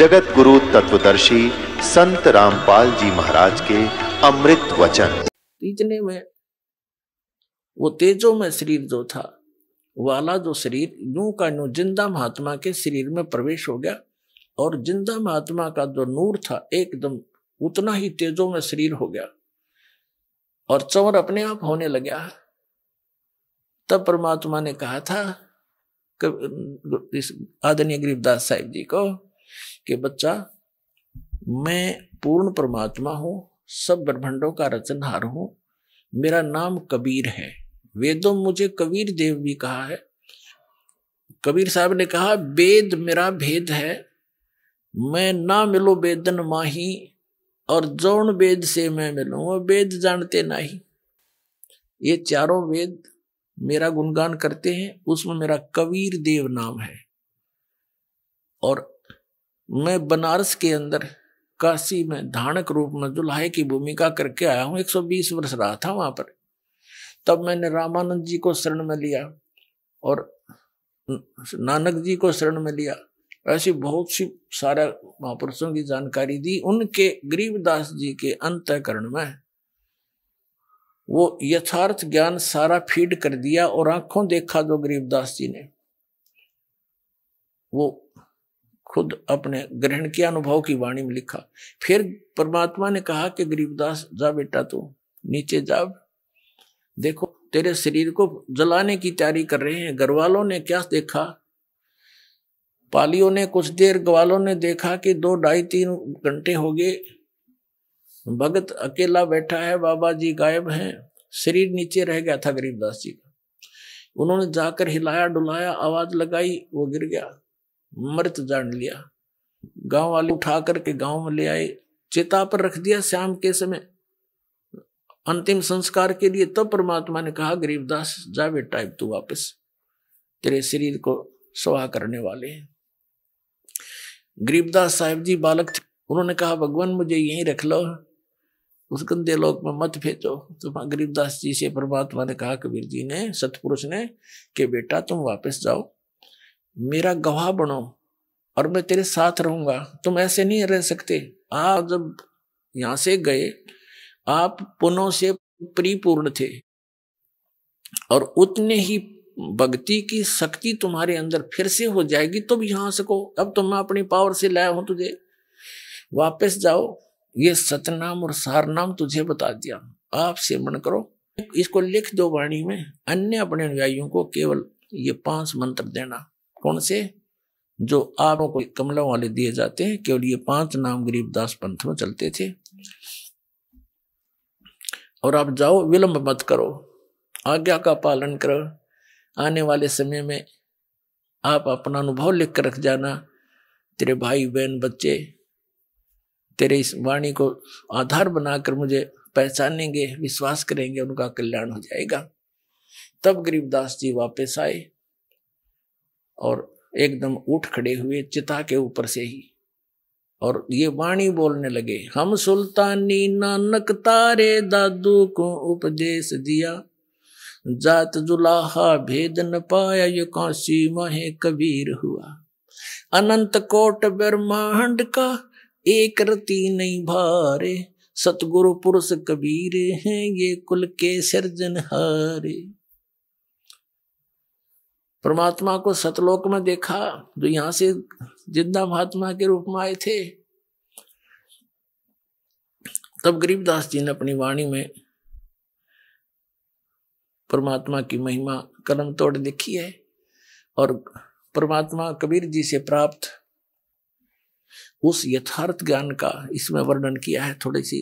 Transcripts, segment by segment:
जगत गुरु तत्वदर्शी संत रामपाल जी महाराज के अमृत वचन इतने में वो तेजो में शरीर जो था वाला जो शरीर नू का नू जिंदा महात्मा के शरीर में प्रवेश हो गया और जिंदा महात्मा का जो नूर था एकदम उतना ही तेजो में शरीर हो गया और चौर अपने आप होने लग गया तब परमात्मा ने कहा था इस आदरणीय गरीबदास साहिब जी को कि बच्चा मैं पूर्ण परमात्मा हूँ सब ब्रह्मंडों का रचनहार हूँ मेरा नाम कबीर है वेदों मुझे कबीर देव भी कहा है कबीर साहब ने कहा वेद मेरा भेद है मैं ना मिलो वेदन माही और जौन वेद से मैं मिलूँ वेद जानते ही ये चारों वेद मेरा गुणगान करते हैं उसमें मेरा कबीर देव नाम है और मैं बनारस के अंदर काशी में धानक रूप में दुल्हे की भूमिका करके आया हूँ 120 वर्ष रहा था वहां पर तब मैंने रामानंद जी को शरण में लिया और नानक जी को शरण में लिया ऐसी बहुत सी सारा महापुरुषों की जानकारी दी उनके गरीबदास जी के अंतकरण में वो यथार्थ ज्ञान सारा फीड कर दिया और आंखों देखा जो गरीबदास जी ने वो खुद अपने ग्रहण किया अनुभव की वाणी में लिखा फिर परमात्मा ने कहा कि गरीबदास जा बेटा तू नीचे जा देखो तेरे शरीर को जलाने की तैयारी कर रहे हैं घर ने क्या देखा पालियों ने कुछ देर ग्वालों ने देखा कि दो ढाई तीन घंटे हो गए भगत अकेला बैठा है बाबा जी गायब हैं शरीर नीचे रह गया था गरीबदास जी का उन्होंने जाकर हिलाया डुलाया आवाज लगाई वो गिर गया मृत जान लिया गांव वाले उठा करके गांव में ले आए चेता पर रख दिया श्याम के समय अंतिम संस्कार के लिए तब तो परमात्मा ने कहा गरीबदास जा बेटा तू वापस तेरे शरीर को सवा करने वाले हैं गरीबदास साहेब जी बालक थे उन्होंने कहा भगवान मुझे यहीं रख लो उस गंदे लोक में मत भेजो तो गरीबदास जी से परमात्मा ने कहा कबीर जी ने सतपुरुष ने कि बेटा तुम वापस जाओ मेरा गवाह बनो और मैं तेरे साथ रहूंगा तुम ऐसे नहीं रह सकते आप जब यहां से गए आप पुनों से परिपूर्ण थे और उतने ही भक्ति की शक्ति तुम्हारे अंदर फिर से हो जाएगी तुम तो यहां सको अब तो मैं अपनी पावर से लाया हूं तुझे वापस जाओ ये सतनाम और सारनाम तुझे बता दिया आप सेवन करो इसको लिख दो वाणी में अन्य अपने अनुयायियों को केवल ये पांच मंत्र देना कौन से जो आरों को कमलों वाले दिए जाते हैं केवल ये पांच नाम गरीबदास पंथ में चलते थे और आप जाओ विलंब मत करो आज्ञा का पालन करो आने वाले समय में आप अपना अनुभव लिख कर रख जाना तेरे भाई बहन बच्चे तेरे इस वाणी को आधार बनाकर मुझे पहचानेंगे विश्वास करेंगे उनका कल्याण हो जाएगा तब गरीबदास जी वापस आए और एकदम उठ खड़े हुए चिता के ऊपर से ही और ये वाणी बोलने लगे हम सुल्तानी नानक तारे दादू को उपदेश दिया जात जुलाहा भेद न पाया ये काशी महे कबीर हुआ अनंत कोट ब्रह्मांड का एक रति नहीं भारे सतगुरु पुरुष कबीर हैं ये कुल के सृजन हारे परमात्मा को सतलोक में देखा जो तो यहां से जिंदा महात्मा के रूप में आए थे तब गरीबदास जी ने अपनी वाणी में परमात्मा की महिमा कलम तोड़ लिखी है और परमात्मा कबीर जी से प्राप्त उस यथार्थ ज्ञान का इसमें वर्णन किया है थोड़ी सी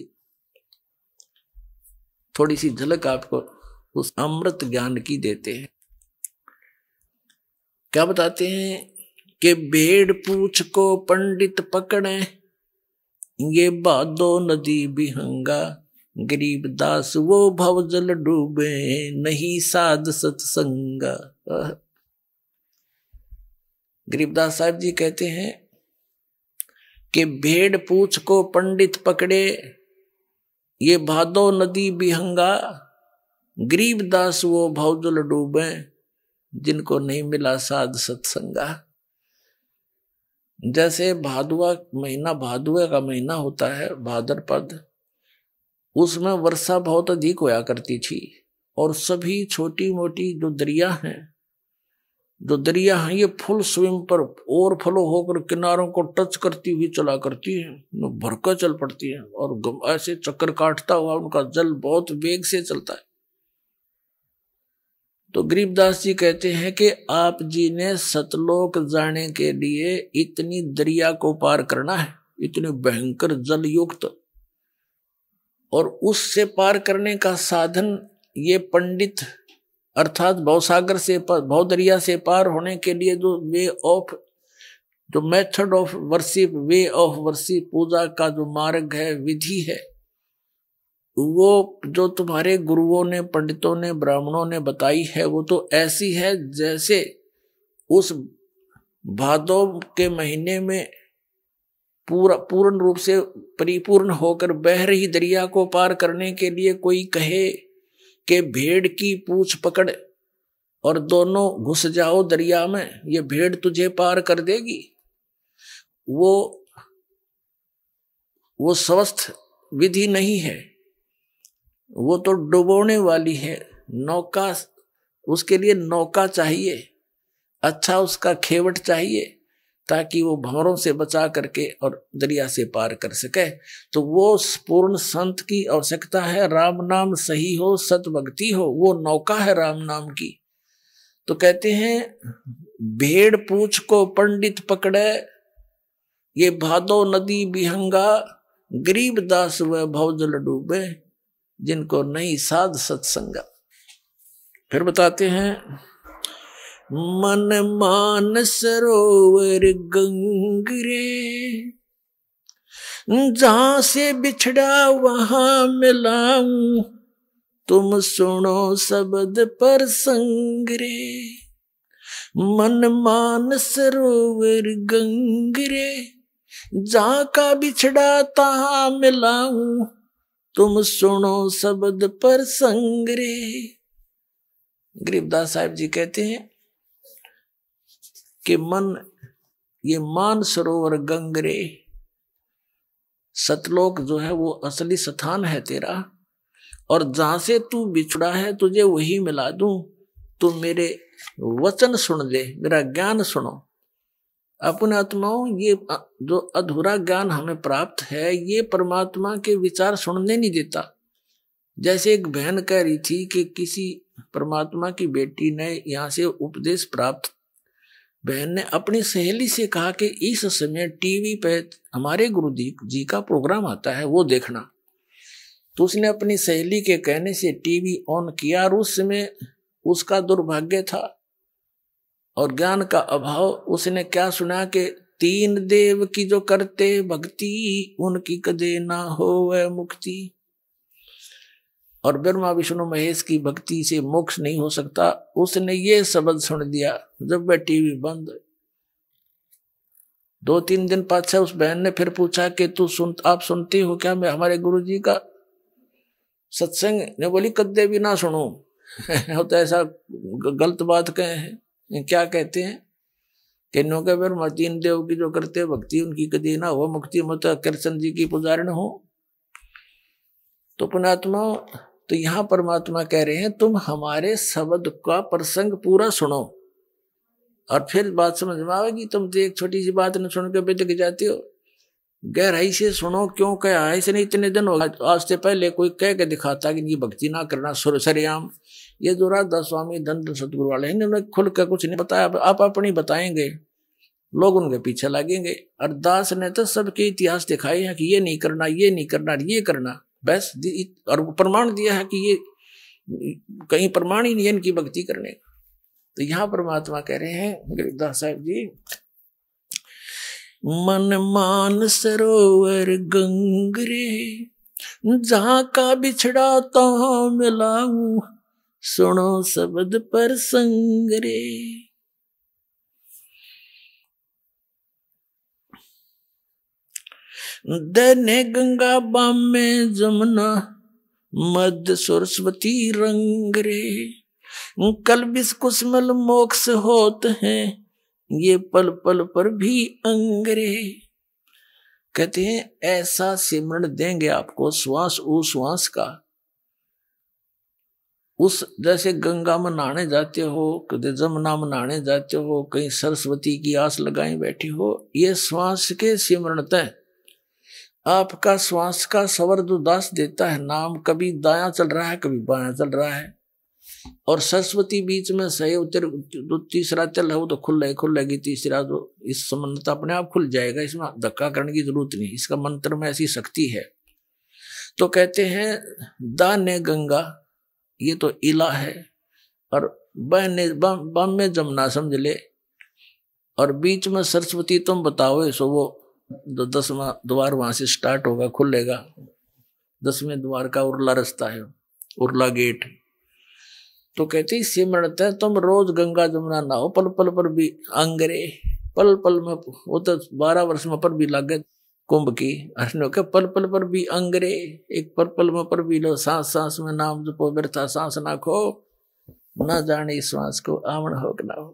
थोड़ी सी झलक आपको उस अमृत ज्ञान की देते हैं क्या बताते हैं कि भेड़ पूछ को पंडित पकड़े ये बादो नदी बिहंगा गरीब दास वो जल डूबे नहीं साध सत्संगा गरीबदास साहब जी कहते हैं कि भेड़ पूछ को पंडित पकड़े ये भादो नदी बिहंगा गरीबदास वो भवजल डूबे जिनको नहीं मिला साध सत्संगा जैसे भादुआ महीना भादुआ का महीना होता है भाद्रपद उसमें वर्षा बहुत अधिक होया करती थी और सभी छोटी मोटी जो दरिया हैं जो दरिया हैं ये फुल स्विम पर ओवर फ्लो होकर किनारों को टच करती हुई चला करती है भरकर चल पड़ती है और ऐसे चक्कर काटता हुआ उनका जल बहुत वेग से चलता है तो गरीबदास जी कहते हैं कि आप जी ने सतलोक जाने के लिए इतनी दरिया को पार करना है इतने भयंकर जल युक्त और उससे पार करने का साधन ये पंडित अर्थात भवसागर से भवदरिया से पार होने के लिए जो वे ऑफ जो method of worship way of worship पूजा का जो मार्ग है विधि है वो जो तुम्हारे गुरुओं ने पंडितों ने ब्राह्मणों ने बताई है वो तो ऐसी है जैसे उस भादो के महीने में पूरा पूर्ण रूप से परिपूर्ण होकर बह रही दरिया को पार करने के लिए कोई कहे कि भेड़ की पूछ पकड़ और दोनों घुस जाओ दरिया में ये भेड़ तुझे पार कर देगी वो वो स्वस्थ विधि नहीं है वो तो डुबोने वाली है नौका उसके लिए नौका चाहिए अच्छा उसका खेवट चाहिए ताकि वो भंवरों से बचा करके और दरिया से पार कर सके तो वो पूर्ण संत की आवश्यकता है राम नाम सही हो सत भक्ति हो वो नौका है राम नाम की तो कहते हैं भेड़ पूछ को पंडित पकड़े ये भादो नदी बिहंगा गरीब दास व भवजल डूबे जिनको नई साध सत्संग फिर बताते हैं मन मान सरोवर गंग रे जहां से बिछड़ा वहां मिलाऊ तुम सुनो शब्द पर संग रे मन मान सरोवर गंग रे जहां का बिछड़ा तहा मिलाऊं तुम सुनो शब्द पर संग्रे गरीबदास साहब जी कहते हैं कि मन ये मान सरोवर गंगरे सतलोक जो है वो असली स्थान है तेरा और जहां से तू बिछड़ा है तुझे वही मिला दू तू मेरे वचन सुन ले मेरा ज्ञान सुनो अपन आत्माओं ये जो अधूरा ज्ञान हमें प्राप्त है ये परमात्मा के विचार सुनने नहीं देता जैसे एक बहन कह रही थी कि किसी परमात्मा की बेटी ने यहाँ से उपदेश प्राप्त बहन ने अपनी सहेली से कहा कि इस समय टीवी पे हमारे गुरुदीप जी का प्रोग्राम आता है वो देखना तो उसने अपनी सहेली के कहने से टीवी ऑन किया और उस समय उसका दुर्भाग्य था और ज्ञान का अभाव उसने क्या सुना कि तीन देव की जो करते भक्ति उनकी कदे ना हो वह मुक्ति और ब्रह्मा विष्णु महेश की भक्ति से मोक्ष नहीं हो सकता उसने ये शब्द सुन दिया जब वह टीवी बंद दो तीन दिन पाचा उस बहन ने फिर पूछा कि तू सुन आप सुनती हो क्या मैं हमारे गुरु जी का सत्संग ने बोली कदे भी ना सुनू तो ऐसा गलत बात कहे हैं क्या कहते हैं कि फिर मतीन देव की जो करते भक्ति उनकी कदी ना हो मुक्ति मत कृष्ण जी की पुजारण हो तो पुणात्मा तो यहाँ परमात्मा कह रहे हैं तुम हमारे शब्द का प्रसंग पूरा सुनो और फिर बात समझ में आएगी तुम तो एक छोटी सी बात न सुन के बिदक जाते हो गहराई से सुनो क्यों कह ऐसे नहीं इतने दिन हो आज से पहले कोई कह के दिखाता कि ये भक्ति ना करना सुर सरेआम ये जो राधा स्वामी दंड सतगुरु वाले हैं इन्होंने खुल कर कुछ नहीं बताया आप अपनी बताएंगे लोग उनके पीछे लगेंगे अरदास ने तो सबके इतिहास दिखाए हैं कि ये नहीं करना ये नहीं करना ये करना बस और प्रमाण दिया है कि ये कहीं प्रमाण ही नहीं है इनकी भक्ति करने का तो यहाँ परमात्मा कह रहे हैं गिरदास साहब जी मन मान सरोवर गंगरे जहा का बिछड़ा तो मिलाऊ सुनो शब्द पर संगरे रे धन गंगा बामे जमुना मध्य सरस्वती रंगरे कल बिस कुशमल मोक्ष होते हैं ये पल पल पर भी अंग्रे कहते हैं ऐसा सिमरण देंगे आपको श्वास उश्वास का उस जैसे गंगा में नहाने जाते हो कदे जमुना में नहाने जाते हो कहीं सरस्वती की आस लगाए बैठे हो ये श्वास के सिमरणत आपका श्वास का जो दास देता है नाम कभी दाया चल रहा है कभी बाया चल रहा है और सरस्वती बीच में सही उतर तीसरा चल रहा हो तो खुल रहे खुल रहेगी तीसरा जो तो इस संबंधता तो अपने आप खुल जाएगा इसमें धक्का करने की जरूरत नहीं इसका मंत्र में ऐसी शक्ति है तो कहते हैं दाने गंगा ये तो इला है और बहने बम में जमुना समझ ले और बीच में सरस्वती तुम बताओ सो वो दसवा द्वार वहां से स्टार्ट होगा खुलेगा दसवें द्वार का उर्ला रास्ता है उर्ला गेट तो कहती सिमरत है तुम रोज गंगा जमुना हो पल पल पर भी अंगरे पल पल में वो तो बारह वर्ष में पर भी लागे कुंभ की हरने के पल पल पर भी अंगरे एक पल पल में पर भी लो सांस सांस में नाम जपो व्यर्था सांस ना खो ना जाने श्वास को आवण हो ना हो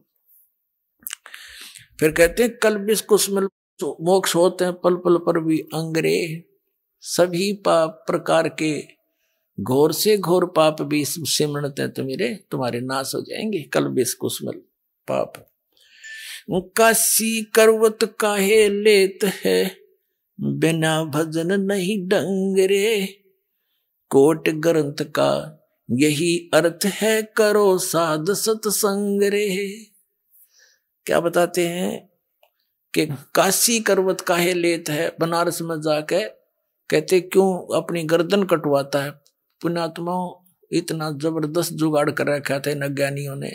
फिर कहते हैं कल बिस कुशमल मोक्ष होते हैं पल पल पर भी अंगरे सभी पाप प्रकार के घोर से घोर पाप भी सिमरणते मेरे तुम्हारे नाश हो जाएंगे कल बिस कुशमल पाप काशी करवत काहे लेत है बिना भजन नहीं डंगरे कोट ग्रंथ का यही अर्थ है करो साध सतसंग रे क्या बताते हैं कि काशी करवत काहे लेत है बनारस में जाके कहते क्यों अपनी गर्दन कटवाता है पुण्यात्माओं इतना जबरदस्त जुगाड़ कर रखा था इन अज्ञानियों ने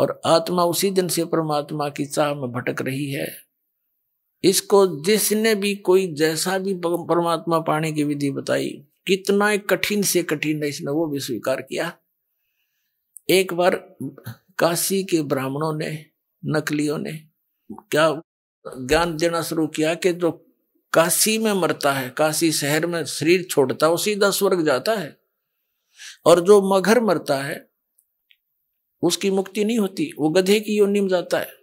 और आत्मा उसी दिन से परमात्मा की चाह में भटक रही है इसको जिसने भी कोई जैसा भी परमात्मा पाने की विधि बताई कितना कठिन से कठिन है इसने वो भी स्वीकार किया एक बार काशी के ब्राह्मणों ने नकलियों ने क्या ज्ञान देना शुरू किया कि जो काशी में मरता है काशी शहर में शरीर छोड़ता है दस सीधा स्वर्ग जाता है और जो मगर मरता है उसकी मुक्ति नहीं होती वो गधे की योनि में जाता है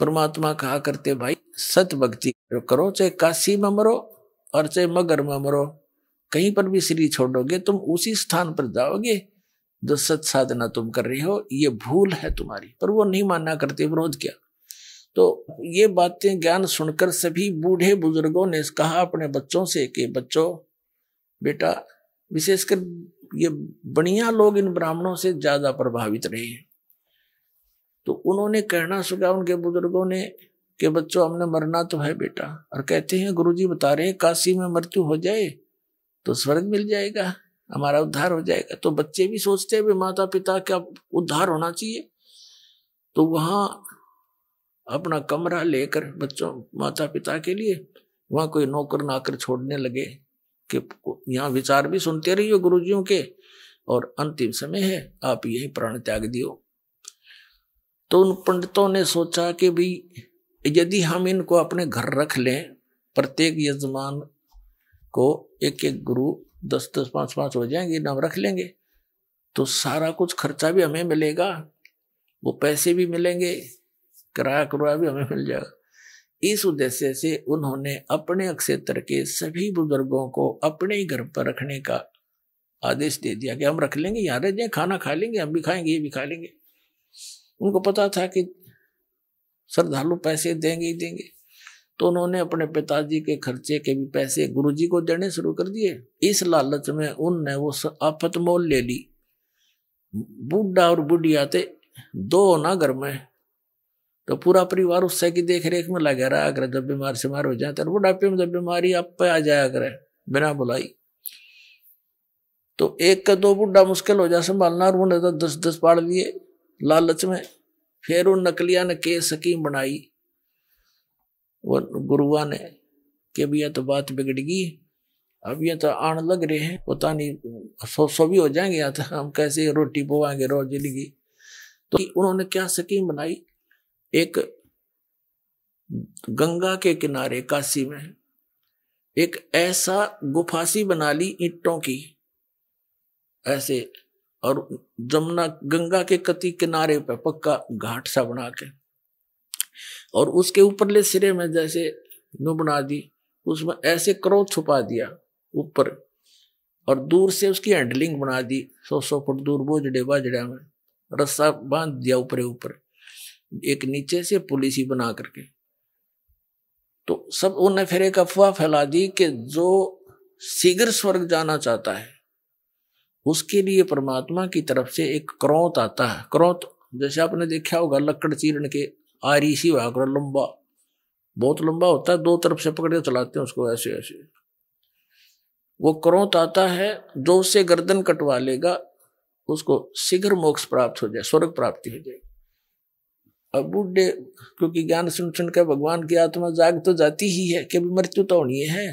परमात्मा कहा करते भाई सत भक्ति करो चाहे काशी में मरो और चाहे मगर में मरो कहीं पर भी श्री छोड़ोगे तुम उसी स्थान पर जाओगे जो सत साधना तुम कर रहे हो ये भूल है तुम्हारी पर वो नहीं मानना करते विरोध क्या तो ये बातें ज्ञान सुनकर सभी बूढ़े बुजुर्गों ने कहा अपने बच्चों से कि बच्चों बेटा विशेषकर ये बढ़िया लोग इन ब्राह्मणों से ज्यादा प्रभावित रहे हैं तो उन्होंने कहना सुखा उनके बुजुर्गों ने कि बच्चों हमने मरना तो है बेटा और कहते हैं गुरुजी बता रहे हैं काशी में मृत्यु हो जाए तो स्वर्ग मिल जाएगा हमारा उद्धार हो जाएगा तो बच्चे भी सोचते हैं माता पिता का उद्धार होना चाहिए तो वहाँ अपना कमरा लेकर बच्चों माता पिता के लिए वहाँ कोई नौकर नाकर छोड़ने लगे कि यहाँ विचार भी सुनते रहिए गुरुजियों के और अंतिम समय है आप यही प्राण त्याग दियो तो उन पंडितों ने सोचा कि भाई यदि हम इनको अपने घर रख लें प्रत्येक यजमान को एक एक गुरु दस दस पाँच पाँच हो जाएंगे नाम रख लेंगे तो सारा कुछ खर्चा भी हमें मिलेगा वो पैसे भी मिलेंगे किराया किराया भी हमें मिल जाएगा इस उद्देश्य से उन्होंने अपने क्षेत्र के सभी बुजुर्गों को अपने ही घर पर रखने का आदेश दे दिया कि हम रख लेंगे यहाँ रह जाए खाना खा लेंगे हम भी खाएंगे ये भी खा लेंगे उनको पता था कि श्रद्धालु पैसे देंगे ही देंगे तो उन्होंने अपने पिताजी के खर्चे के भी पैसे गुरुजी को देने शुरू कर दिए इस लालच में उनने वो आफत मोल ले ली बूढ़ा और बुढ़िया थे दो ना घर में तो पूरा परिवार उससे की देख रेख में लगे रहा अगर जब बीमार मार हो जाए तो बुढ़ापे में जब बीमारी आप पे आ जाया करे बिना बुलाई तो एक का दो बुढ़ा मुश्किल हो जाए संभालना और उन्हें तो दस दस पाड़ लिए लालच में फिर उन नकलिया ने के सकीम बनाई वो गुरुआ ने कि अब यह तो बात बिगड़ गई अब ये तो आन लग रहे हैं पता नहीं सो सो भी हो जाएंगे या तो हम कैसे रोटी पवाएंगे रोज जिंदगी तो उन्होंने क्या सकीम बनाई एक गंगा के किनारे काशी में एक ऐसा गुफासी बना ली ईंटों की ऐसे और जमुना गंगा के कति किनारे पे पक्का घाट सा बना के और उसके ऊपरले सिरे में जैसे नु बना दी उसमें ऐसे क्रोध छुपा दिया ऊपर और दूर से उसकी हैंडलिंग बना दी सौ सौ फुट दूर बोझड़े बाजड़े जड़ा में रस्सा बांध दिया ऊपर ऊपर एक नीचे से पुलिस ही बना करके तो सब उन्हें फिर एक अफवाह फैला दी कि जो शीघ्र स्वर्ग जाना चाहता है उसके लिए परमात्मा की तरफ से एक क्रौत आता है क्रौत जैसे आपने देखा होगा लकड़ चीरण के आरी सी लंबा बहुत लंबा होता है दो तरफ से पकड़े चलाते हैं उसको ऐसे ऐसे वो क्रौत आता है जो उससे गर्दन कटवा लेगा उसको शीघ्र मोक्ष प्राप्त हो जाए स्वर्ग प्राप्ति हो जाएगी अब बुढ़े क्योंकि ज्ञान सुन सुन के भगवान की आत्मा जाग तो जाती ही है कि मृत्यु तो होनी है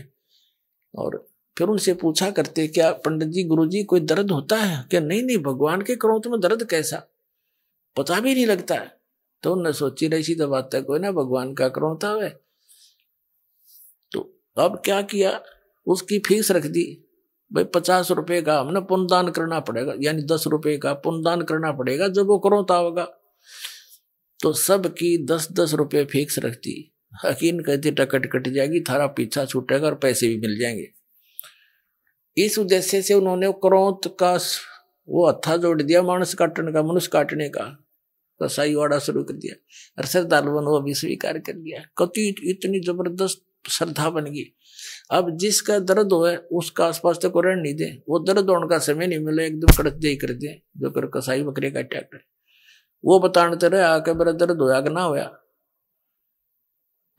और फिर उनसे पूछा करते क्या पंडित जी गुरु जी कोई दर्द होता है क्या नहीं नहीं भगवान के करो तुम्हें तो दर्द कैसा पता भी नहीं लगता है तो न सोची रही तो बात है कोई ना भगवान का करो था वे तो अब क्या किया उसकी फीस रख दी भाई पचास रुपए का हमने पुनदान करना पड़ेगा यानी दस रुपए का पुनदान करना पड़ेगा जब वो करो होगा तो सब की दस दस रुपये फिक्स रखती हकीन कहती टकट कट जाएगी थारा पीछा छूटेगा और पैसे भी मिल जाएंगे इस उद्देश्य से उन्होंने क्रोत का वो हत्था जोड़ दिया मानस काटने का मनुष्य काटने का तो वाड़ा शुरू कर दिया और श्रद्धालुओं ने वो भी स्वीकार कर लिया कति इतनी जबरदस्त श्रद्धा बन गई अब जिसका दर्द हो उसका आसपास तक तो रहने नहीं दे वो दर्द होने का समय नहीं मिले एकदम कड़क दे कर दे जो कर कसाई बकरे का अटैक करे वो बताने तेरे तो आके मेरा दर्द होया कि ना होया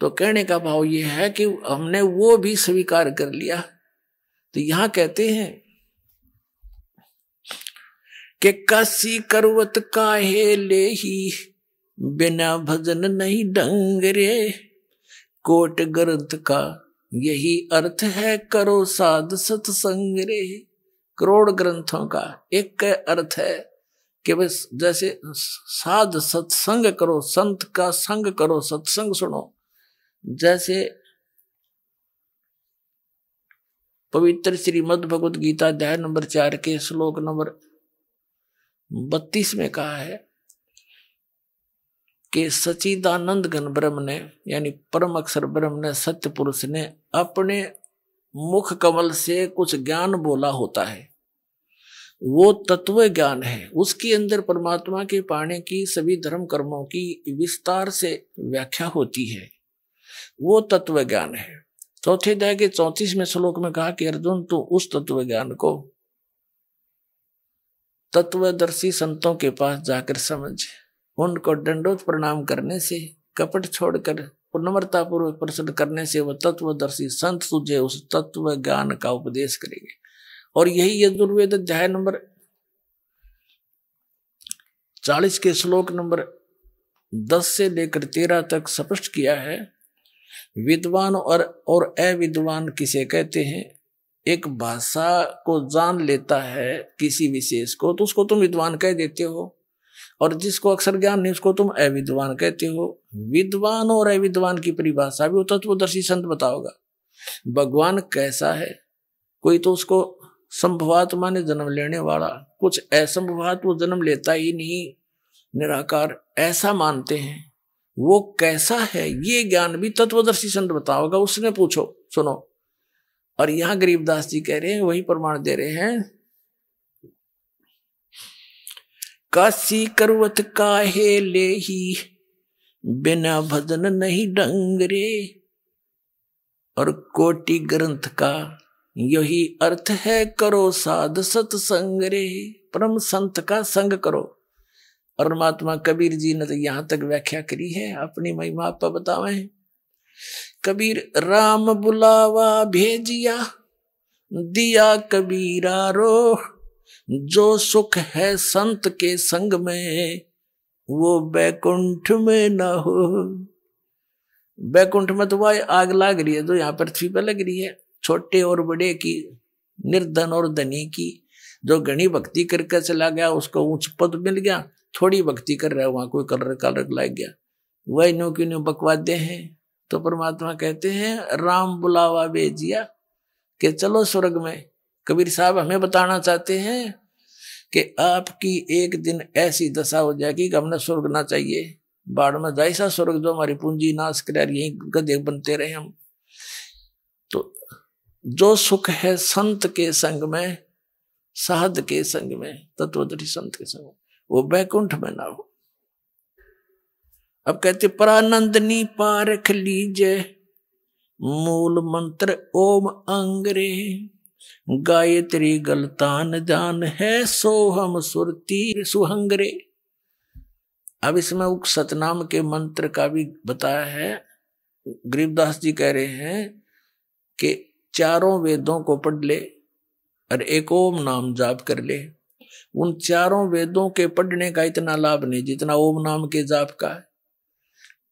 तो कहने का भाव ये है कि हमने वो भी स्वीकार कर लिया तो यहां कहते हैं कि कसी करवत काहे ले ही बिना भजन नहीं डंगरे कोट ग्रंथ का यही अर्थ है करो साध सत्संग रे करोड़ ग्रंथों का एक अर्थ है कि बस जैसे साध सत्संग करो संत का संग करो सत्संग सुनो जैसे पवित्र श्रीमद भगवत गीता अध्याय नंबर चार के श्लोक नंबर बत्तीस में कहा है कि सचिदानंद गण ब्रह्म ने यानी परम अक्षर ब्रह्म ने सत्य पुरुष ने अपने मुख कमल से कुछ ज्ञान बोला होता है वो तत्व ज्ञान है उसके अंदर परमात्मा के पाने की सभी धर्म कर्मों की विस्तार से व्याख्या होती है वो तत्व ज्ञान है चौथे अध्याय के चौतीसवें श्लोक में कहा कि अर्जुन तू उस तत्व ज्ञान को तत्वदर्शी संतों के पास जाकर समझ उनको दंडोत प्रणाम करने से कपट छोड़कर पूर्वक प्रसन्न करने से वह तत्वदर्शी संत तुझे उस तत्व ज्ञान का उपदेश करेंगे और यही यजुर्वेद अध्याय नंबर चालीस के श्लोक नंबर दस से लेकर तेरह तक स्पष्ट किया है विद्वान और और अविद्वान किसे कहते हैं एक भाषा को जान लेता है किसी विशेष को तो उसको तुम विद्वान कह देते हो और जिसको अक्सर ज्ञान नहीं उसको तुम अविद्वान कहते हो विद्वान और अविद्वान की परिभाषा भी वो तत्वदर्शी संत बताओगा भगवान कैसा है कोई तो उसको संभवात्मा ने जन्म लेने वाला कुछ असंभवात वो जन्म लेता ही नहीं निराकार ऐसा मानते हैं वो कैसा है ये ज्ञान भी तत्वदर्शी संत बताओगा उसने पूछो सुनो और यहां गरीबदास जी कह रहे हैं वही प्रमाण दे रहे हैं काशी करवत काहे ले ही बिना भजन नहीं डंगरे और कोटि ग्रंथ का यही अर्थ है करो साध संग रे परम संत का संग करो परमात्मा कबीर जी ने तो यहाँ तक व्याख्या करी है अपनी महिमा पर बतावे कबीर राम बुलावा भेजिया दिया कबीरा रो जो सुख है संत के संग में वो बैकुंठ में ना हो बैकुंठ में तो वह आग लाग रही है जो यहाँ पृथ्वी पर लग रही है छोटे और बड़े की निर्धन और धनी की जो गणी भक्ति करके चला गया उसको ऊंच पद मिल गया थोड़ी भक्ति कर रहा है वहां कोई कलर कलर लग गया वह इन्हों की इन्हों बकवादे हैं तो परमात्मा कहते हैं राम बुलावा भेजिया के चलो स्वर्ग में कबीर साहब हमें बताना चाहते हैं कि आपकी एक दिन ऐसी दशा हो जाएगी कि हमने स्वर्ग ना चाहिए बाढ़ में जायसा स्वर्ग जो हमारी पूंजी नाश कर यही गधे बनते रहे हम तो जो सुख है संत के संग में साध के संग में तत्वदी संत के संग में वो बैकुंठ में ना हो अब कहते परानंदनी पारख लीजे मूल मंत्र ओम अंग्रे गायत्री गलतान जान है सोहम सुरती सुहंगरे अब इसमें उक्त सतनाम के मंत्र का भी बताया है गरीबदास जी कह रहे हैं कि चारों वेदों को पढ़ ले और एक ओम नाम जाप कर ले उन चारों वेदों के पढ़ने का इतना लाभ नहीं जितना ओम नाम के जाप का है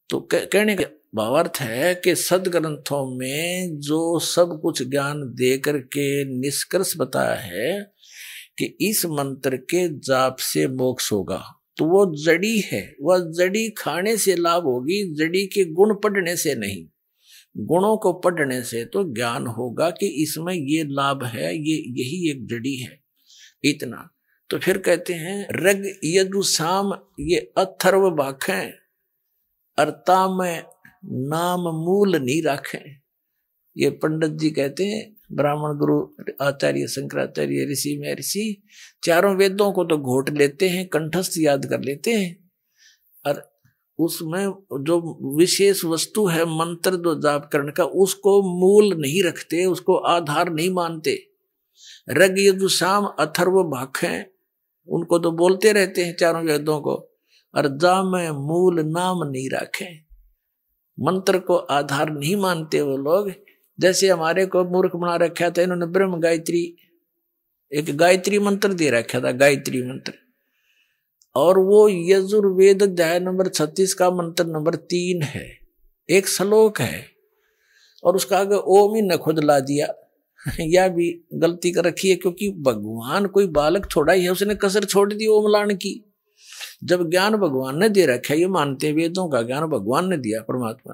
तो कहने का भावार्थ है कि सदग्रंथों में जो सब कुछ ज्ञान दे करके निष्कर्ष बताया है कि इस मंत्र के जाप से मोक्ष होगा तो वो जड़ी है वह जड़ी खाने से लाभ होगी जड़ी के गुण पढ़ने से नहीं गुणों को पढ़ने से तो ज्ञान होगा कि इसमें ये लाभ है ये यही एक जड़ी है इतना तो फिर कहते हैं रग यदु साम ये अथर्व बाखें अर्ता में नाम मूल नहीं राखे ये पंडित जी कहते हैं ब्राह्मण गुरु आचार्य शंकराचार्य ऋषि में ऋषि चारों वेदों को तो घोट लेते हैं कंठस्थ याद कर लेते हैं और उसमें जो विशेष वस्तु है मंत्र जो जापकरण का उसको मूल नहीं रखते उसको आधार नहीं मानते रग शाम अथर्व भाख उनको तो बोलते रहते हैं चारों वेदों को जा में मूल नाम नहीं रखे मंत्र को आधार नहीं मानते वो लोग जैसे हमारे को मूर्ख बना रखा था इन्होंने ब्रह्म गायत्री एक गायत्री मंत्र दे रखा था गायत्री मंत्र और वो यजुर्वेद अध्याय नंबर छत्तीस का मंत्र नंबर तीन है एक श्लोक है और उसका आगे ओम ही न खुद ला दिया या भी गलती कर रखी है क्योंकि भगवान कोई बालक छोड़ा ही है उसने कसर छोड़ दी ओम लाण की जब ज्ञान भगवान ने दे रखा है ये मानते वेदों का ज्ञान भगवान ने दिया परमात्मा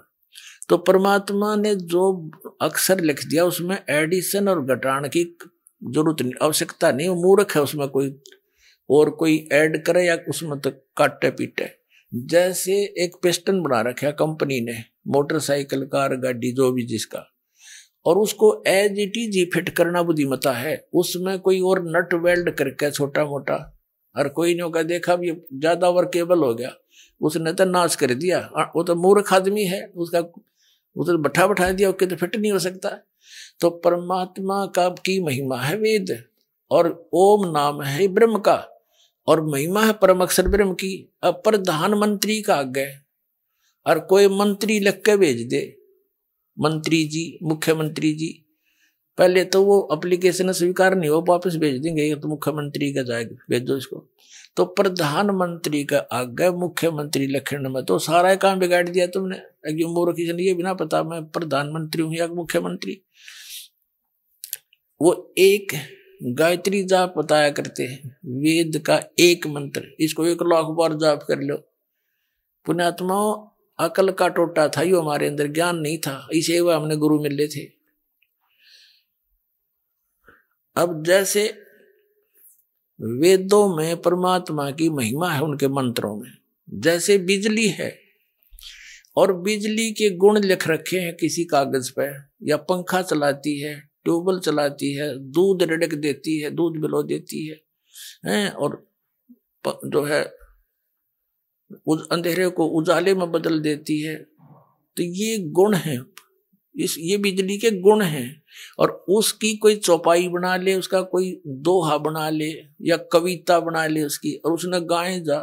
तो परमात्मा ने जो अक्सर लिख दिया उसमें एडिशन और घटान की जरूरत नहीं आवश्यकता नहीं वो मूर्ख है उसमें कोई और कोई ऐड करे या उसमें तो काटे पीटे जैसे एक पिस्टन बना रखा कंपनी ने मोटरसाइकिल कार गाड़ी जो भी जिसका और उसको एज इट इज ही फिट करना बुद्धिमता है उसमें कोई और नट वेल्ड करके छोटा मोटा हर कोई नहीं होगा देखा ये ज़्यादा वर्केबल हो गया उसने तो नाश कर दिया वो तो मूर्ख आदमी है उसका उसने बैठा बैठा दिया उसके तो फिट नहीं हो सकता तो परमात्मा का की महिमा है वेद और ओम नाम है ब्रह्म का और महिमा है परम अक्षर ब्रह्म की अब प्रधानमंत्री का आज्ञा और कोई मंत्री लग के भेज दे मंत्री जी मुख्यमंत्री जी पहले तो वो अप्लीकेशन स्वीकार नहीं हो वापस भेज देंगे तो मुख्यमंत्री का जाएगा भेज दो इसको तो प्रधानमंत्री का आगे मुख्यमंत्री लखन में तो सारा काम बिगाड़ दिया तुमने अग्यू मोर किसी ने ये भी ना पता मैं प्रधानमंत्री हूँ या मुख्यमंत्री वो एक गायत्री जाप बताया करते हैं वेद का एक मंत्र इसको एक लाख बार जाप कर लो पुणात्मा अकल का टोटा था यो हमारे अंदर ज्ञान नहीं था इसे वह हमने गुरु मिले थे अब जैसे वेदों में परमात्मा की महिमा है उनके मंत्रों में जैसे बिजली है और बिजली के गुण लिख रखे हैं किसी कागज पर या पंखा चलाती है ट्यूबवेल चलाती है दूध रिड़क देती है दूध बिलो देती है हैं और जो है उस अंधेरे को उजाले में बदल देती है तो ये गुण है इस ये बिजली के गुण हैं और उसकी कोई चौपाई बना ले उसका कोई दोहा बना ले या कविता बना ले उसकी और उसने गाए जा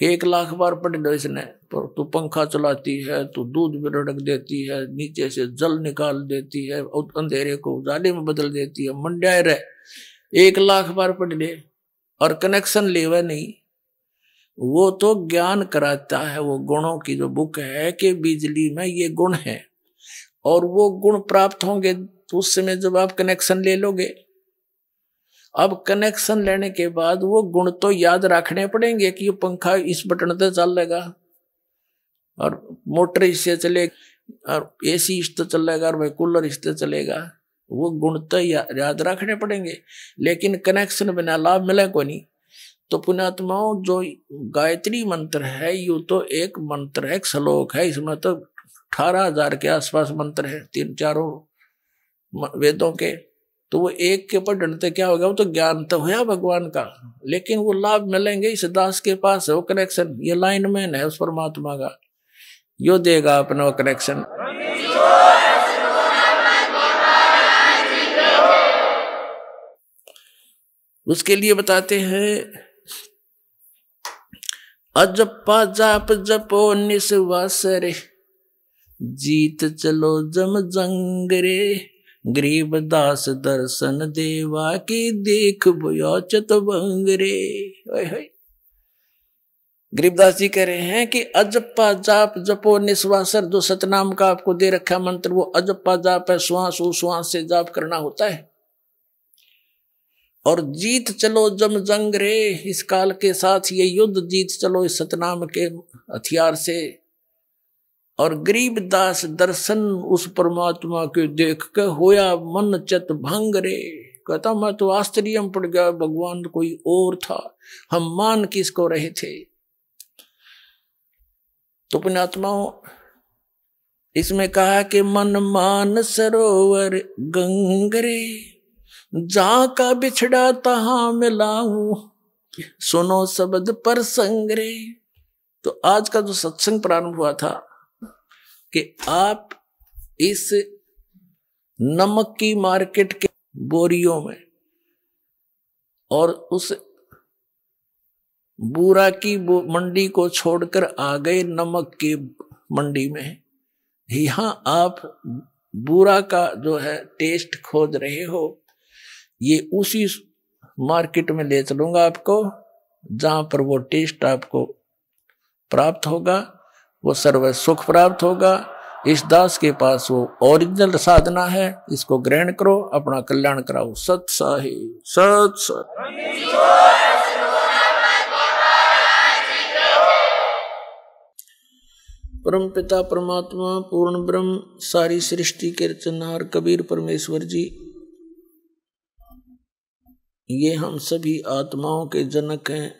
कि एक लाख बार पढ़ लो इसने पर तू पंखा चलाती है तू दूध में रड़क देती है नीचे से जल निकाल देती है और अंधेरे को उजाले में बदल देती है मंडाए रह एक लाख बार पढ़ ले और कनेक्शन लेवा नहीं वो तो ज्ञान कराता है वो गुणों की जो बुक है कि बिजली में ये गुण है और वो गुण प्राप्त होंगे तो उस समय जब आप कनेक्शन ले लोगे अब कनेक्शन लेने के बाद वो गुण तो याद रखने पड़ेंगे कि पंखा इस बटन से चल लेगा और मोटर इससे चलेगा और ए सी इससे चलेगा और भाई कूलर इससे चलेगा वो गुण तो याद रखने पड़ेंगे लेकिन कनेक्शन बिना लाभ मिले को नहीं तो पुण्यात्माओं जो गायत्री मंत्र है यू तो एक मंत्र है एक श्लोक है इसमें तो अठारह हजार के आसपास मंत्र है तीन चारों वेदों के तो वो एक के ऊपर डंडते क्या होगा वो तो ज्ञान तो हुआ भगवान का लेकिन वो लाभ मिलेंगे इस दास के पास है वो कनेक्शन ये लाइन मैन है उस परमात्मा का यो देगा अपना वो कनेक्शन उसके लिए बताते हैं अजपा जाप जपो निस्वासरे जीत चलो जम जंग रे गरीब दास दर्शन देवा की देख बुयो भंग रे गरीबदास जी कह रहे हैं कि अजप्पा जाप जपो निस्वासर जो सतनाम का आपको दे रखा मंत्र वो अजप्पा जाप है श्वास उश्वास से जाप करना होता है और जीत चलो जम जंग रे इस काल के साथ ये युद्ध जीत चलो इस सतनाम के हथियार से और गरीब दास दर्शन उस परमात्मा के देख के होया मन चत भंग रे कहता मैं तो आश्चर्य पड़ गया भगवान कोई और था हम मान किसको रहे थे तो पुण्यात्माओं इसमें कहा कि मन मान सरोवर गंगरे जा का बिछड़ा तहाँ मिलाऊ सुनो शब्द पर संग्रे तो आज का जो सत्संग प्रारंभ हुआ था कि आप इस नमक की मार्केट के बोरियों में और उस बूरा की मंडी को छोड़कर आ गए नमक की मंडी में यहां आप बूरा का जो है टेस्ट खोज रहे हो ये उसी मार्केट में ले चलूंगा आपको जहां पर वो टेस्ट आपको प्राप्त होगा वो सर्व सुख प्राप्त होगा इस दास के पास वो ओरिजिनल साधना है इसको ग्रहण करो अपना कल्याण कराओ सत्साही सत परम पिता परमात्मा पूर्ण ब्रह्म सारी सृष्टि के रचनहार कबीर परमेश्वर जी ये हम सभी आत्माओं के जनक हैं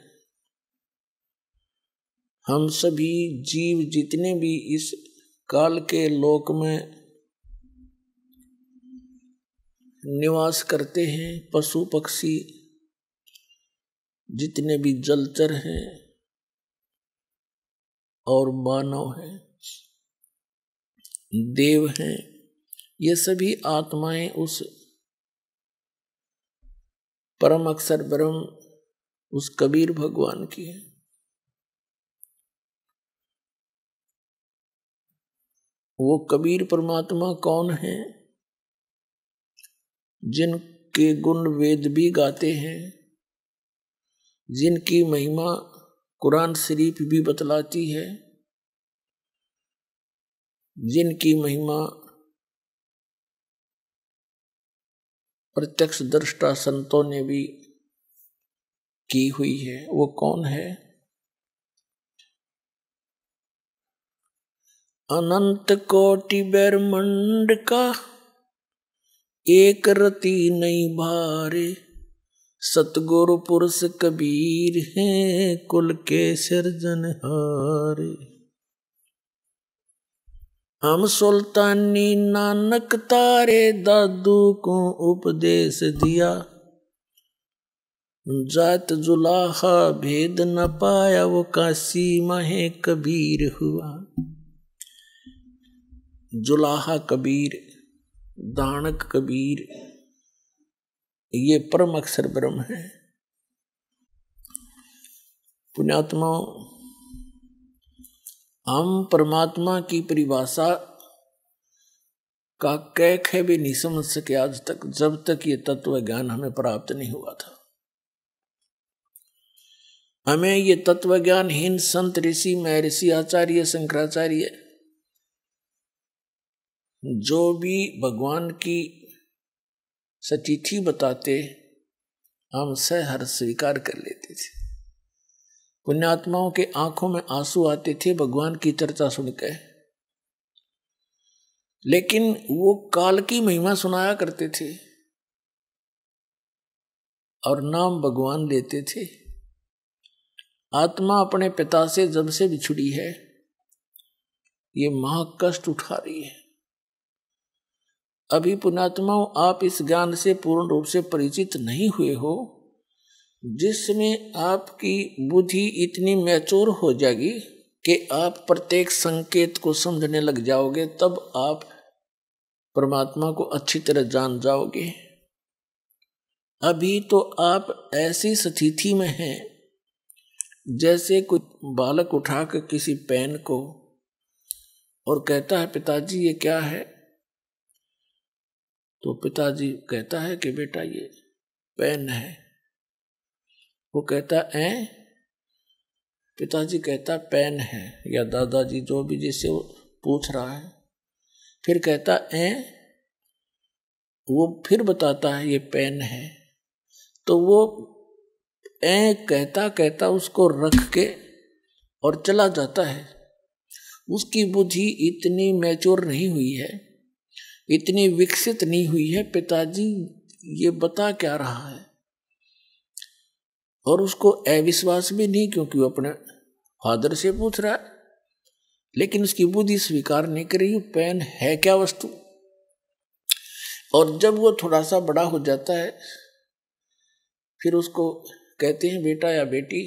हम सभी जीव जितने भी इस काल के लोक में निवास करते हैं पशु पक्षी जितने भी जलचर हैं और मानव हैं देव हैं ये सभी आत्माएं उस परम अक्षर ब्रह्म उस कबीर भगवान की है वो कबीर परमात्मा कौन है जिनके गुण वेद भी गाते हैं जिनकी महिमा कुरान शरीफ भी बतलाती है जिनकी महिमा प्रत्यक्ष दृष्टा संतों ने भी की हुई है वो कौन है अनंत कोटि ब्रह्मंड का एक रति नहीं भारे सतगुरु पुरुष कबीर हैं कुल के सृजनहारे हम सुल्तानी नानक तारे दादू को उपदेश दिया जात जुलाहा भेद न पाया वो काशी महे कबीर हुआ जुलाहा कबीर दानक कबीर ये परम अक्षर ब्रह्म है पुण्यात्मा हम परमात्मा की परिभाषा का कह खे भी नहीं समझ सके आज तक जब तक ये तत्व ज्ञान हमें प्राप्त नहीं हुआ था हमें ये तत्व ज्ञान हीन संत ऋषि महर्षि आचार्य शंकराचार्य जो भी भगवान की सतीथि बताते हम सहर स्वीकार कर लेते थे पुण्यात्माओं के आंखों में आंसू आते थे भगवान की चर्चा सुनकर लेकिन वो काल की महिमा सुनाया करते थे और नाम भगवान लेते थे आत्मा अपने पिता से जब से बिछुड़ी है ये महाकष्ट उठा रही है अभी पुणात्माओं आप इस ज्ञान से पूर्ण रूप से परिचित नहीं हुए हो जिसमें आपकी बुद्धि इतनी मैचोर हो जाएगी कि आप प्रत्येक संकेत को समझने लग जाओगे तब आप परमात्मा को अच्छी तरह जान जाओगे अभी तो आप ऐसी स्थिति में हैं जैसे कुछ बालक उठा कर किसी पेन को और कहता है पिताजी ये क्या है तो पिताजी कहता है कि बेटा ये पेन है वो कहता है पिताजी कहता पेन है या दादाजी जो भी जैसे वो पूछ रहा है फिर कहता है वो फिर बताता है ये पेन है तो वो ए कहता कहता उसको रख के और चला जाता है उसकी बुद्धि इतनी मैच्योर नहीं हुई है इतनी विकसित नहीं हुई है पिताजी ये बता क्या रहा है और उसको अविश्वास भी नहीं क्योंकि वो अपने फादर से पूछ रहा है लेकिन उसकी बुद्धि स्वीकार नहीं कर रही पेन है क्या वस्तु और जब वो थोड़ा सा बड़ा हो जाता है फिर उसको कहते हैं बेटा या बेटी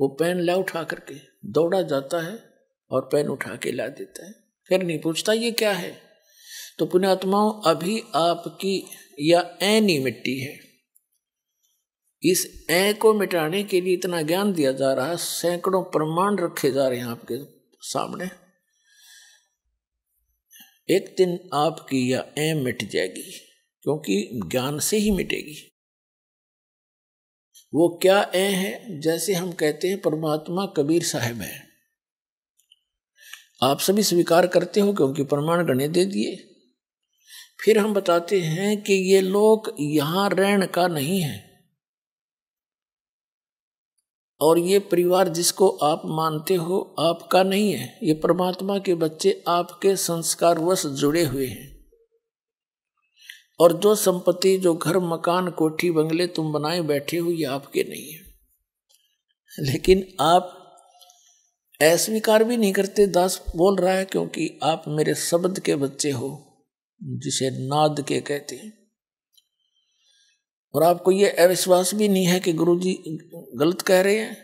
वो पेन ला उठा करके दौड़ा जाता है और पेन उठा के ला देता है फिर नहीं पूछता ये क्या है तो पुण्यात्माओं अभी आपकी या एनी मिट्टी है इस ए को मिटाने के लिए इतना ज्ञान दिया जा रहा है सैकड़ों प्रमाण रखे जा रहे हैं आपके सामने एक दिन आपकी यह ए मिट जाएगी क्योंकि ज्ञान से ही मिटेगी वो क्या ए है जैसे हम कहते हैं परमात्मा कबीर साहब है आप सभी स्वीकार करते हो क्योंकि प्रमाण गणे दे दिए फिर हम बताते हैं कि ये लोग यहां रहने का नहीं है और ये परिवार जिसको आप मानते हो आपका नहीं है ये परमात्मा के बच्चे आपके संस्कारवश जुड़े हुए हैं और जो संपत्ति जो घर मकान कोठी बंगले तुम बनाए बैठे हो ये आपके नहीं है लेकिन आप अस्वीकार भी नहीं करते दास बोल रहा है क्योंकि आप मेरे शब्द के बच्चे हो जिसे नाद के कहते हैं और आपको ये अविश्वास भी नहीं है कि गुरु जी गलत कह रहे हैं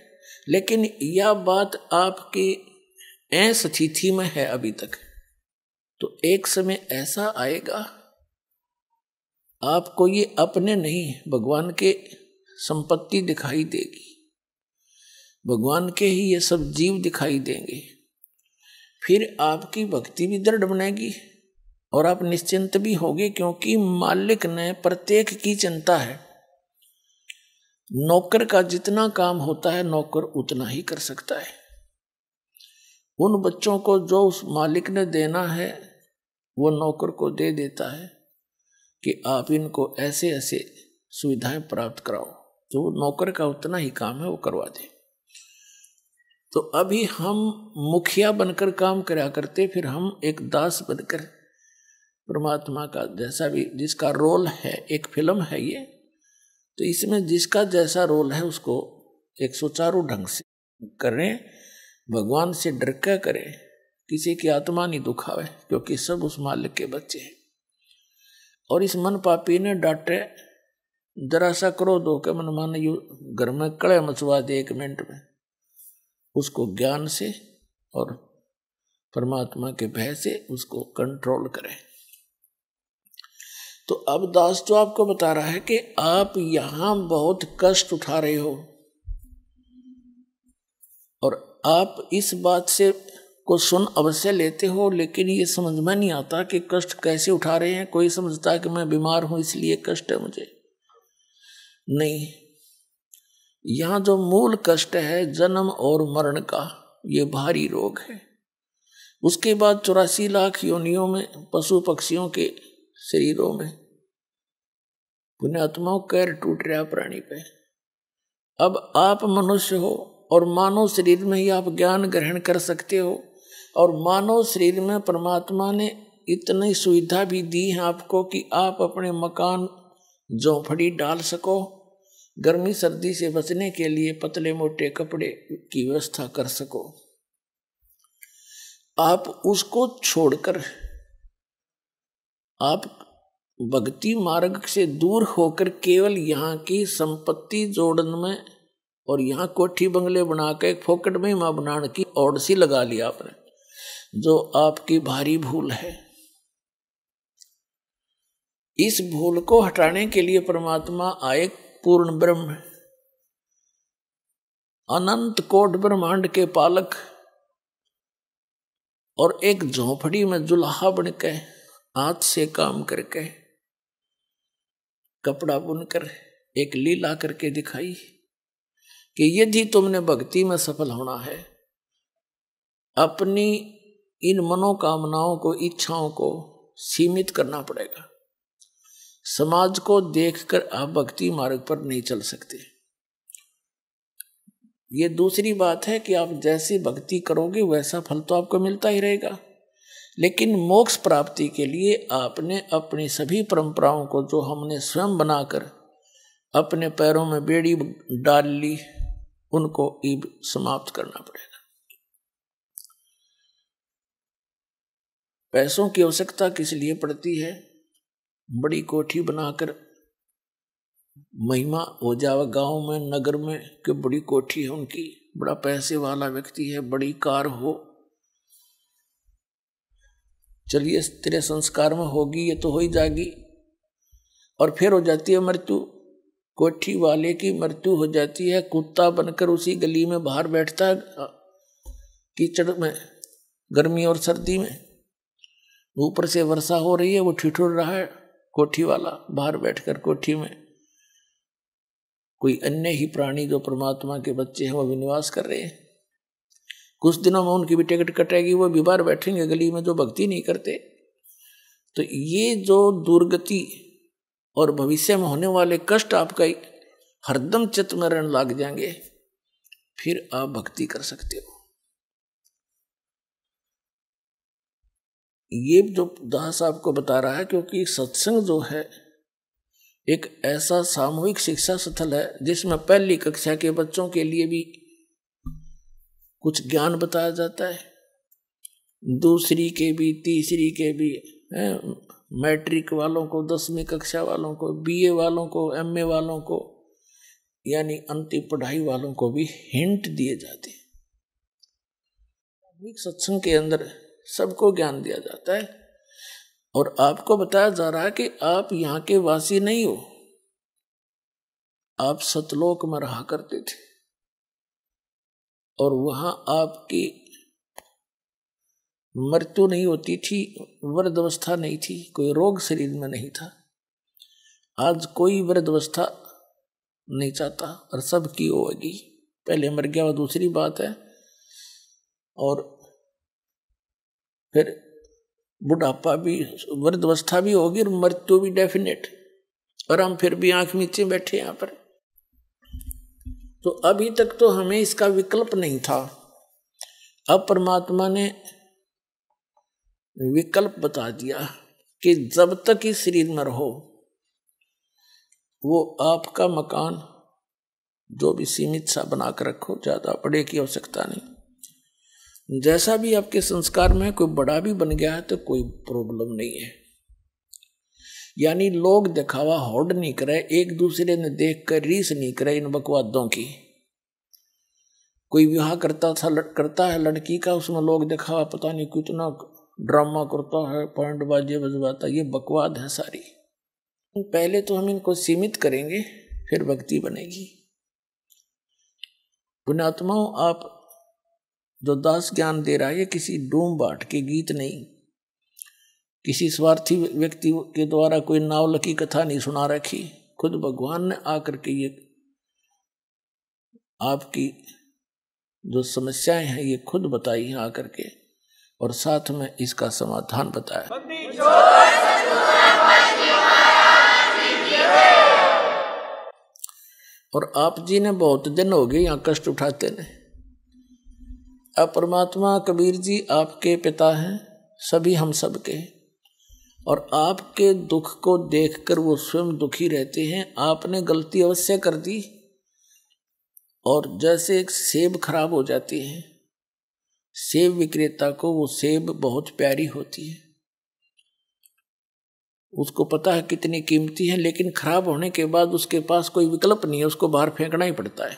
लेकिन यह बात आपकी स्थिति में है अभी तक तो एक समय ऐसा आएगा आपको ये अपने नहीं भगवान के संपत्ति दिखाई देगी भगवान के ही ये सब जीव दिखाई देंगे फिर आपकी भक्ति भी दृढ़ बनेगी और आप निश्चिंत भी होगी क्योंकि मालिक ने प्रत्येक की चिंता है नौकर का जितना काम होता है नौकर उतना ही कर सकता है उन बच्चों को जो उस मालिक ने देना है वो नौकर को दे देता है कि आप इनको ऐसे ऐसे सुविधाएं प्राप्त कराओ तो वो नौकर का उतना ही काम है वो करवा दे तो अभी हम मुखिया बनकर काम करा करते फिर हम एक दास बनकर परमात्मा का जैसा भी जिसका रोल है एक फिल्म है ये तो इसमें जिसका जैसा रोल है उसको एक सुचारू ढंग से करें भगवान से डर क्या करें किसी की आत्मा नहीं दुखावे क्योंकि सब उस मालिक के बच्चे हैं और इस मन पापी ने डांटे जरा सा क्रोध के मन मान यू घर में कड़े मचवा दे एक मिनट में उसको ज्ञान से और परमात्मा के भय से उसको कंट्रोल करें तो अब दास तो आपको बता रहा है कि आप यहां बहुत कष्ट उठा रहे हो और आप इस बात से को सुन अवश्य लेते हो लेकिन ये समझ में नहीं आता कि कष्ट कैसे उठा रहे हैं कोई समझता है कि मैं बीमार हूं इसलिए कष्ट है मुझे नहीं यहां जो मूल कष्ट है जन्म और मरण का ये भारी रोग है उसके बाद चौरासी लाख योनियों में पशु पक्षियों के शरीरों में पुण्यात्मा कैर टूट रहा प्राणी पे अब आप मनुष्य हो और मानव शरीर में ही आप ज्ञान ग्रहण कर सकते हो और मानव शरीर में परमात्मा ने इतनी सुविधा भी दी है आपको कि आप अपने मकान झोंपड़ी डाल सको गर्मी सर्दी से बचने के लिए पतले मोटे कपड़े की व्यवस्था कर सको आप उसको छोड़कर आप भक्ति मार्ग से दूर होकर केवल यहाँ की संपत्ति जोड़न में और यहाँ कोठी बंगले बना के फोकट में माँ बनाने की ओडसी लगा लिया आपने जो आपकी भारी भूल है इस भूल को हटाने के लिए परमात्मा आए पूर्ण ब्रह्म अनंत कोट ब्रह्मांड के पालक और एक झोपड़ी में जुल्हा बन के हाथ से काम करके कपड़ा बुनकर एक लीला करके दिखाई कि यदि तुमने भक्ति में सफल होना है अपनी इन मनोकामनाओं को इच्छाओं को सीमित करना पड़ेगा समाज को देखकर आप भक्ति मार्ग पर नहीं चल सकते ये दूसरी बात है कि आप जैसी भक्ति करोगे वैसा फल तो आपको मिलता ही रहेगा लेकिन मोक्ष प्राप्ति के लिए आपने अपनी सभी परंपराओं को जो हमने स्वयं बनाकर अपने पैरों में बेड़ी डाल ली उनको ईब समाप्त करना पड़ेगा पैसों की आवश्यकता किस लिए पड़ती है बड़ी कोठी बनाकर महिमा हो जावा गांव में नगर में कि बड़ी कोठी है उनकी बड़ा पैसे वाला व्यक्ति है बड़ी कार हो चलिए तेरे संस्कार में होगी ये तो हो ही जाएगी और फिर हो जाती है मृत्यु कोठी वाले की मृत्यु हो जाती है कुत्ता बनकर उसी गली में बाहर बैठता है कीचड़ में गर्मी और सर्दी में ऊपर से वर्षा हो रही है वो ठिठुर रहा है कोठी वाला बाहर बैठकर कोठी में कोई अन्य ही प्राणी जो परमात्मा के बच्चे हैं वो विनिवास कर रहे हैं कुछ दिनों में उनकी भी टिकट कटेगी वो बीमार बैठेंगे गली में जो भक्ति नहीं करते तो ये जो दुर्गति और भविष्य में होने वाले कष्ट आपका हरदम चित्त में रहने जाएंगे फिर आप भक्ति कर सकते हो ये जो दास आपको बता रहा है क्योंकि सत्संग जो है एक ऐसा सामूहिक शिक्षा स्थल है जिसमें पहली कक्षा के बच्चों के लिए भी कुछ ज्ञान बताया जाता है दूसरी के भी तीसरी के भी है मैट्रिक वालों को दसवीं कक्षा वालों को बीए वालों को एमए वालों को यानी अंतिम पढ़ाई वालों को भी हिंट दिए जाते हैं सत्संग के अंदर सबको ज्ञान दिया जाता है और आपको बताया जा रहा है कि आप यहाँ के वासी नहीं हो आप सतलोक में रहा करते थे और वहाँ आपकी मृत्यु नहीं होती थी वृद्ध अवस्था नहीं थी कोई रोग शरीर में नहीं था आज कोई वृद्ध अवस्था नहीं चाहता और सब की होगी पहले मर गया वह दूसरी बात है और फिर बुढ़ापा भी वृद्ध अवस्था भी होगी और मृत्यु भी डेफिनेट और हम फिर भी आंख नीचे बैठे यहाँ पर तो अभी तक तो हमें इसका विकल्प नहीं था अब परमात्मा ने विकल्प बता दिया कि जब तक इस शरीर में रहो वो आपका मकान जो भी सीमित सा बना कर रखो ज़्यादा बड़े की आवश्यकता नहीं जैसा भी आपके संस्कार में कोई बड़ा भी बन गया है तो कोई प्रॉब्लम नहीं है यानी लोग दिखावा होड़ नहीं करे एक दूसरे ने देख कर रीस नहीं करे इन बकवादों की कोई विवाह करता था लड़, करता है लड़की का उसमें लोग दिखावा पता नहीं कितना ड्रामा करता है पॉइंट बाजे बजवाता ये बकवाद है सारी पहले तो हम इनको सीमित करेंगे फिर भक्ति बनेगी पुणात्माओं आप जो दास ज्ञान दे रहा है ये किसी डूम बाट के गीत नहीं किसी स्वार्थी व्यक्ति के द्वारा कोई नावलकी कथा नहीं सुना रखी खुद भगवान ने आकर के ये आपकी जो समस्याएं हैं ये खुद बताई हैं आकर के और साथ में इसका समाधान बताया और आप जी ने बहुत दिन हो गए यहाँ कष्ट उठाते ने अब परमात्मा कबीर जी आपके पिता हैं सभी हम सबके और आपके दुख को देखकर वो स्वयं दुखी रहते हैं आपने गलती अवश्य कर दी और जैसे एक सेब खराब हो जाती है सेब विक्रेता को वो सेब बहुत प्यारी होती है उसको पता है कितनी कीमती है लेकिन खराब होने के बाद उसके पास कोई विकल्प नहीं है उसको बाहर फेंकना ही पड़ता है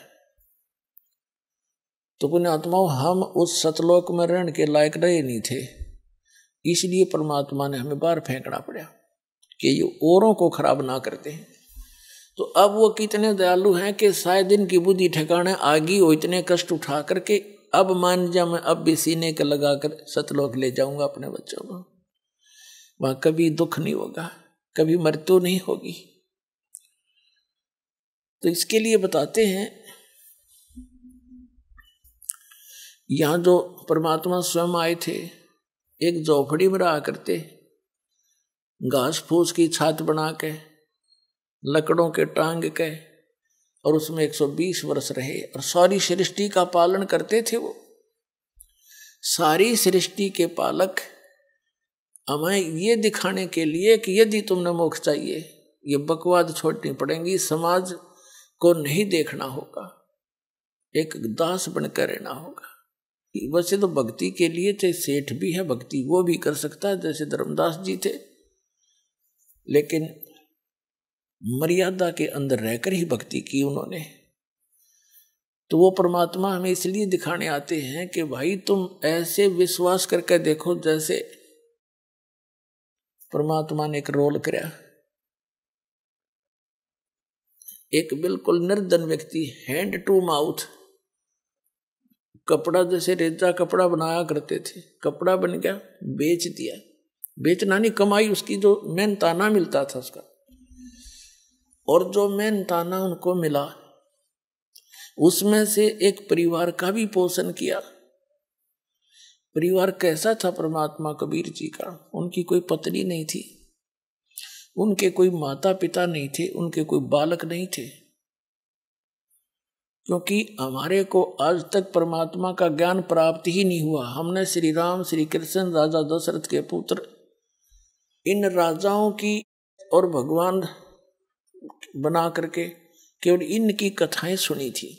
तो पुण्य आत्माओं हम उस सतलोक में रहने के लायक रहे नहीं थे इसलिए परमात्मा ने हमें बाहर फेंकना पड़ा कि ये औरों को खराब ना करते हैं तो अब वो कितने दयालु हैं कि शायद इनकी बुद्धि ठिकाने आ गई और इतने कष्ट उठा करके अब मान जा मैं अब भी सीने के लगा कर सतलोक ले जाऊंगा अपने बच्चों को वहां कभी दुख नहीं होगा कभी मृत्यु नहीं होगी तो इसके लिए बताते हैं यहां जो परमात्मा स्वयं आए थे एक झोपड़ी में रहा करते घास फूस की छात बना के लकड़ों के टांग के और उसमें 120 वर्ष रहे और सारी सृष्टि का पालन करते थे वो सारी सृष्टि के पालक हमें ये दिखाने के लिए कि यदि तुमने मोक्ष चाहिए ये बकवाद छोड़नी पड़ेगी समाज को नहीं देखना होगा एक दास बनकर रहना होगा वैसे तो भक्ति के लिए थे सेठ भी है भक्ति वो भी कर सकता है जैसे धर्मदास जी थे लेकिन मर्यादा के अंदर रहकर ही भक्ति की उन्होंने तो वो परमात्मा हमें इसलिए दिखाने आते हैं कि भाई तुम ऐसे विश्वास करके देखो जैसे परमात्मा ने एक रोल कराया एक बिल्कुल निर्धन व्यक्ति हैंड टू माउथ कपड़ा जैसे रेजा कपड़ा बनाया करते थे कपड़ा बन गया बेच दिया बेचना नहीं कमाई उसकी जो मेहनताना ताना मिलता था उसका और जो मेहनताना ताना उनको मिला उसमें से एक परिवार का भी पोषण किया परिवार कैसा था परमात्मा कबीर जी का उनकी कोई पत्नी नहीं थी उनके कोई माता पिता नहीं थे उनके कोई बालक नहीं थे क्योंकि हमारे को आज तक परमात्मा का ज्ञान प्राप्त ही नहीं हुआ हमने श्री राम श्री कृष्ण राजा दशरथ के पुत्र इन राजाओं की और भगवान बना करके केवल इनकी कथाएं सुनी थी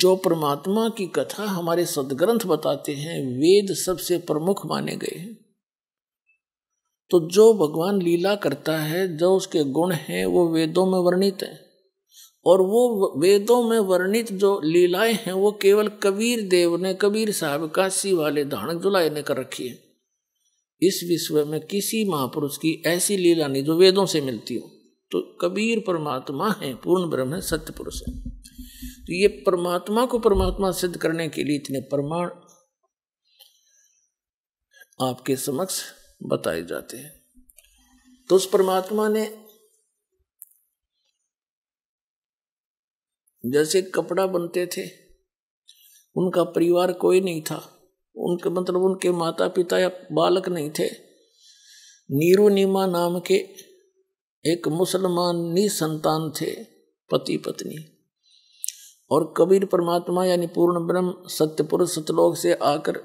जो परमात्मा की कथा हमारे सदग्रंथ बताते हैं वेद सबसे प्रमुख माने गए हैं तो जो भगवान लीला करता है जो उसके गुण हैं वो वेदों में वर्णित हैं और वो वेदों में वर्णित जो लीलाएं हैं वो केवल कबीर देव ने कबीर साहब काशी वाले धानक जुलाए ने कर रखी है इस विश्व में किसी महापुरुष की ऐसी लीला नहीं जो वेदों से मिलती हो तो कबीर परमात्मा है पूर्ण ब्रह्म है सत्य पुरुष है तो ये परमात्मा को परमात्मा सिद्ध करने के लिए इतने प्रमाण आपके समक्ष बताए जाते हैं तो उस परमात्मा ने जैसे कपड़ा बनते थे उनका परिवार कोई नहीं था उनके मतलब उनके माता पिता या बालक नहीं थे नीरू नीमा नाम के एक मुसलमान नी संतान थे पति पत्नी और कबीर परमात्मा यानी पूर्ण ब्रह्म सत्यपुर सतलोक से आकर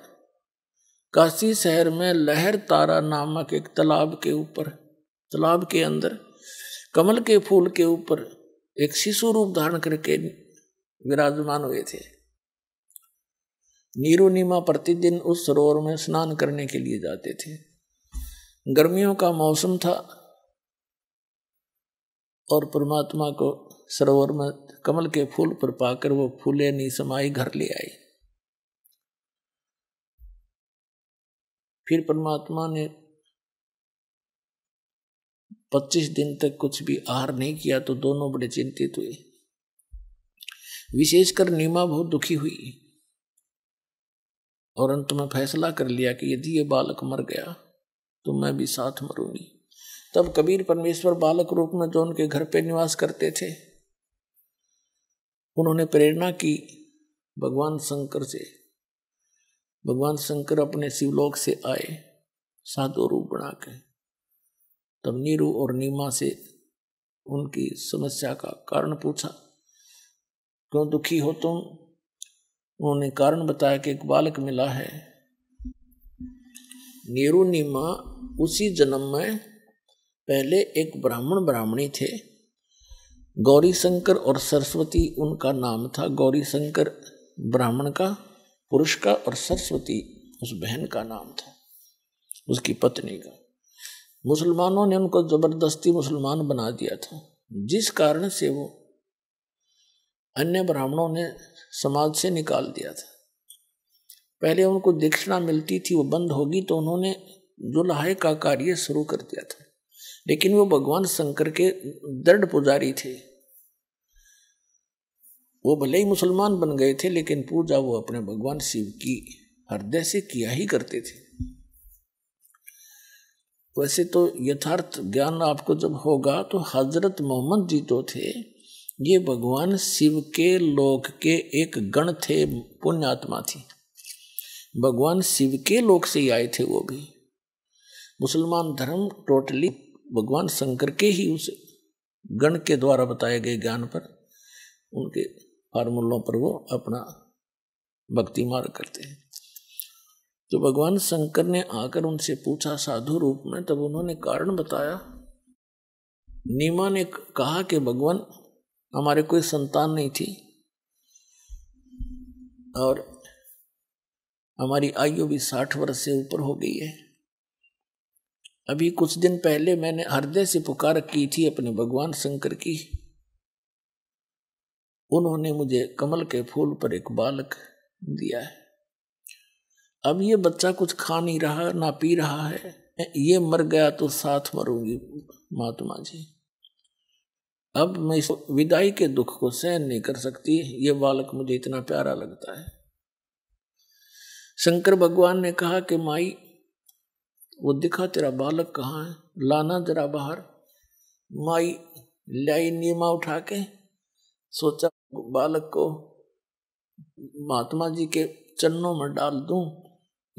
काशी शहर में लहर तारा नामक एक तालाब के ऊपर तालाब के अंदर कमल के फूल के ऊपर एक शिशु रूप धारण करके विराजमान हुए थे नीरू नीमा प्रतिदिन उस सरोवर में स्नान करने के लिए जाते थे गर्मियों का मौसम था और परमात्मा को सरोवर में कमल के फूल पर पाकर वो फूले नहीं समाई घर ले आई फिर परमात्मा ने पच्चीस दिन तक कुछ भी आहार नहीं किया तो दोनों बड़े चिंतित हुए विशेषकर नीमा बहुत दुखी हुई और अंत में फैसला कर लिया कि यदि ये बालक मर गया तो मैं भी साथ मरूंगी तब कबीर परमेश्वर बालक रूप में जो उनके घर पे निवास करते थे उन्होंने प्रेरणा की भगवान शंकर से भगवान शंकर अपने शिवलोक से आए साधु रूप बना के तब नीरू और नीमा से उनकी समस्या का कारण पूछा क्यों दुखी हो तुम उन्होंने कारण बताया कि एक बालक मिला है नीरू नीमा उसी जन्म में पहले एक ब्राह्मण ब्राह्मणी थे गौरी शंकर और सरस्वती उनका नाम था गौरी शंकर ब्राह्मण का पुरुष का और सरस्वती उस बहन का नाम था उसकी पत्नी का मुसलमानों ने उनको ज़बरदस्ती मुसलमान बना दिया था जिस कारण से वो अन्य ब्राह्मणों ने समाज से निकाल दिया था पहले उनको दीक्षिणा मिलती थी वो बंद होगी तो उन्होंने दुल्हाए का कार्य शुरू कर दिया था लेकिन वो भगवान शंकर के दृढ़ पुजारी थे वो भले ही मुसलमान बन गए थे लेकिन पूजा वो अपने भगवान शिव की हृदय से किया ही करते थे वैसे तो यथार्थ ज्ञान आपको जब होगा तो हजरत मोहम्मद जी जो तो थे ये भगवान शिव के लोक के एक गण थे पुण्यात्मा थी भगवान शिव के लोक से ही आए थे वो भी मुसलमान धर्म टोटली भगवान शंकर के ही उस गण के द्वारा बताए गए ज्ञान पर उनके फार्मूलों पर वो अपना भक्ति मार्ग करते हैं तो भगवान शंकर ने आकर उनसे पूछा साधु रूप में तब उन्होंने कारण बताया नीमा ने कहा कि भगवान हमारे कोई संतान नहीं थी और हमारी आयु भी साठ वर्ष से ऊपर हो गई है अभी कुछ दिन पहले मैंने हृदय से पुकार की थी अपने भगवान शंकर की उन्होंने मुझे कमल के फूल पर एक बालक दिया है अब ये बच्चा कुछ खा नहीं रहा ना पी रहा है ये मर गया तो साथ मरूंगी महात्मा जी अब मैं इस विदाई के दुख को सहन नहीं कर सकती ये बालक मुझे इतना प्यारा लगता है शंकर भगवान ने कहा कि माई वो दिखा तेरा बालक कहाँ है लाना जरा बाहर माई लाई नियमा उठा के सोचा बालक को महात्मा जी के चरणों में डाल दूं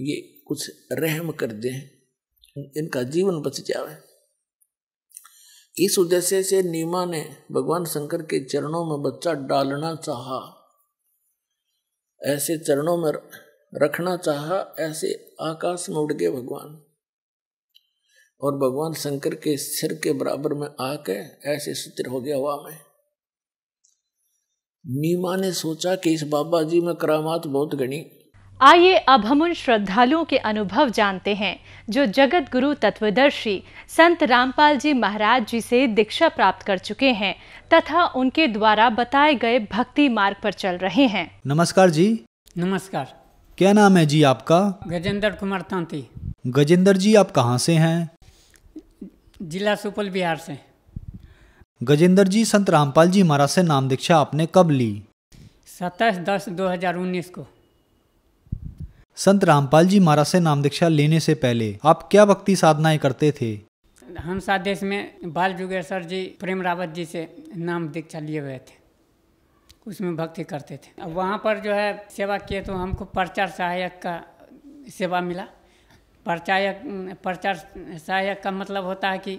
ये कुछ रहम कर दे इनका जीवन बच जावे इस उद्देश्य से नीमा ने भगवान शंकर के चरणों में बच्चा डालना चाहा ऐसे चरणों में रखना चाहा ऐसे आकाश में उड़ गए भगवान और भगवान शंकर के सिर के बराबर में आके ऐसे स्थिर हो गया हवा में नीमा ने सोचा कि इस बाबा जी में करामात बहुत गणी आइए अब हम उन श्रद्धालुओं के अनुभव जानते हैं जो जगत गुरु तत्वदर्शी संत रामपाल जी महाराज जी से दीक्षा प्राप्त कर चुके हैं तथा उनके द्वारा बताए गए भक्ति मार्ग पर चल रहे हैं नमस्कार जी नमस्कार क्या नाम है जी आपका गजेंद्र कुमार तांती गजेंद्र जी आप कहाँ से हैं जिला सुपल बिहार से गजेंद्र जी संत रामपाल जी महाराज से नाम दीक्षा आपने कब ली सत्ताईस दस दो हजार उन्नीस को संत रामपाल जी महाराज से नाम दीक्षा लेने से पहले आप क्या भक्ति साधनाएं करते थे हम देश में बाल जोगेश्वर जी प्रेम रावत जी से नाम दीक्षा लिए हुए थे उसमें भक्ति करते थे अब वहाँ पर जो है सेवा किए तो हमको प्रचार सहायक का सेवा मिला प्रचारक प्रचार सहायक का मतलब होता है कि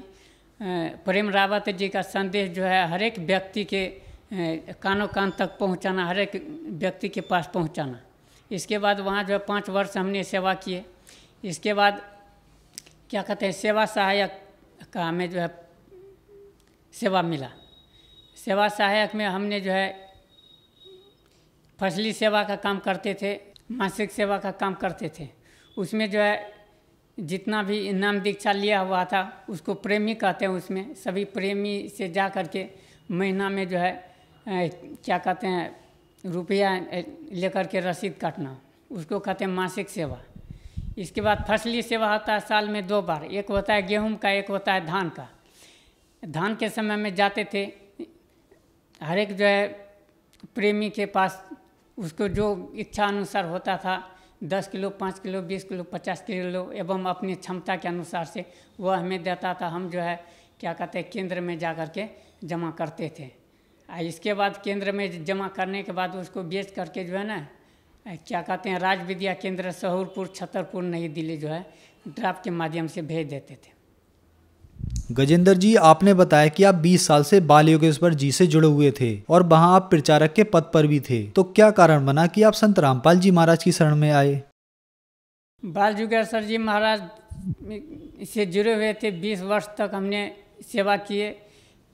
प्रेम रावत जी का संदेश जो है हर एक व्यक्ति के कानों कान तक पहुँचाना हर एक व्यक्ति के पास पहुँचाना इसके बाद वहाँ जो है पाँच वर्ष हमने सेवा किए इसके बाद क्या कहते हैं सेवा सहायक का हमें जो है सेवा मिला सेवा सहायक में हमने जो है फसली सेवा का काम करते थे मासिक सेवा का काम करते थे उसमें जो है जितना भी नाम दीक्षा लिया हुआ था उसको प्रेमी कहते हैं उसमें सभी प्रेमी से जा करके महीना में जो है क्या कहते हैं रुपया लेकर के रसीद काटना उसको कहते हैं मासिक सेवा इसके बाद फसली सेवा होता है साल में दो बार एक होता है गेहूं का एक होता है धान का धान के समय में जाते थे हर एक जो है प्रेमी के पास उसको जो इच्छा अनुसार होता था दस किलो पाँच किलो बीस किलो पचास किलो एवं अपनी क्षमता के अनुसार से वह हमें देता था हम जो है क्या कहते हैं केंद्र में जा कर के जमा करते थे आ इसके बाद केंद्र में जमा करने के बाद उसको बेच करके जो है ना क्या कहते हैं राज विद्या केंद्र सहूरपुर छतरपुर नई दिल्ली जो है ड्राफ्ट के माध्यम से भेज देते थे गजेंद्र जी आपने बताया कि आप 20 साल से बाल योगेश्वर जी से जुड़े हुए थे और वहां आप प्रचारक के पद पर भी थे तो क्या कारण बना कि आप संत रामपाल जी महाराज की शरण में आए बाल योगेश्वर जी महाराज से जुड़े हुए थे 20 वर्ष तक हमने सेवा किए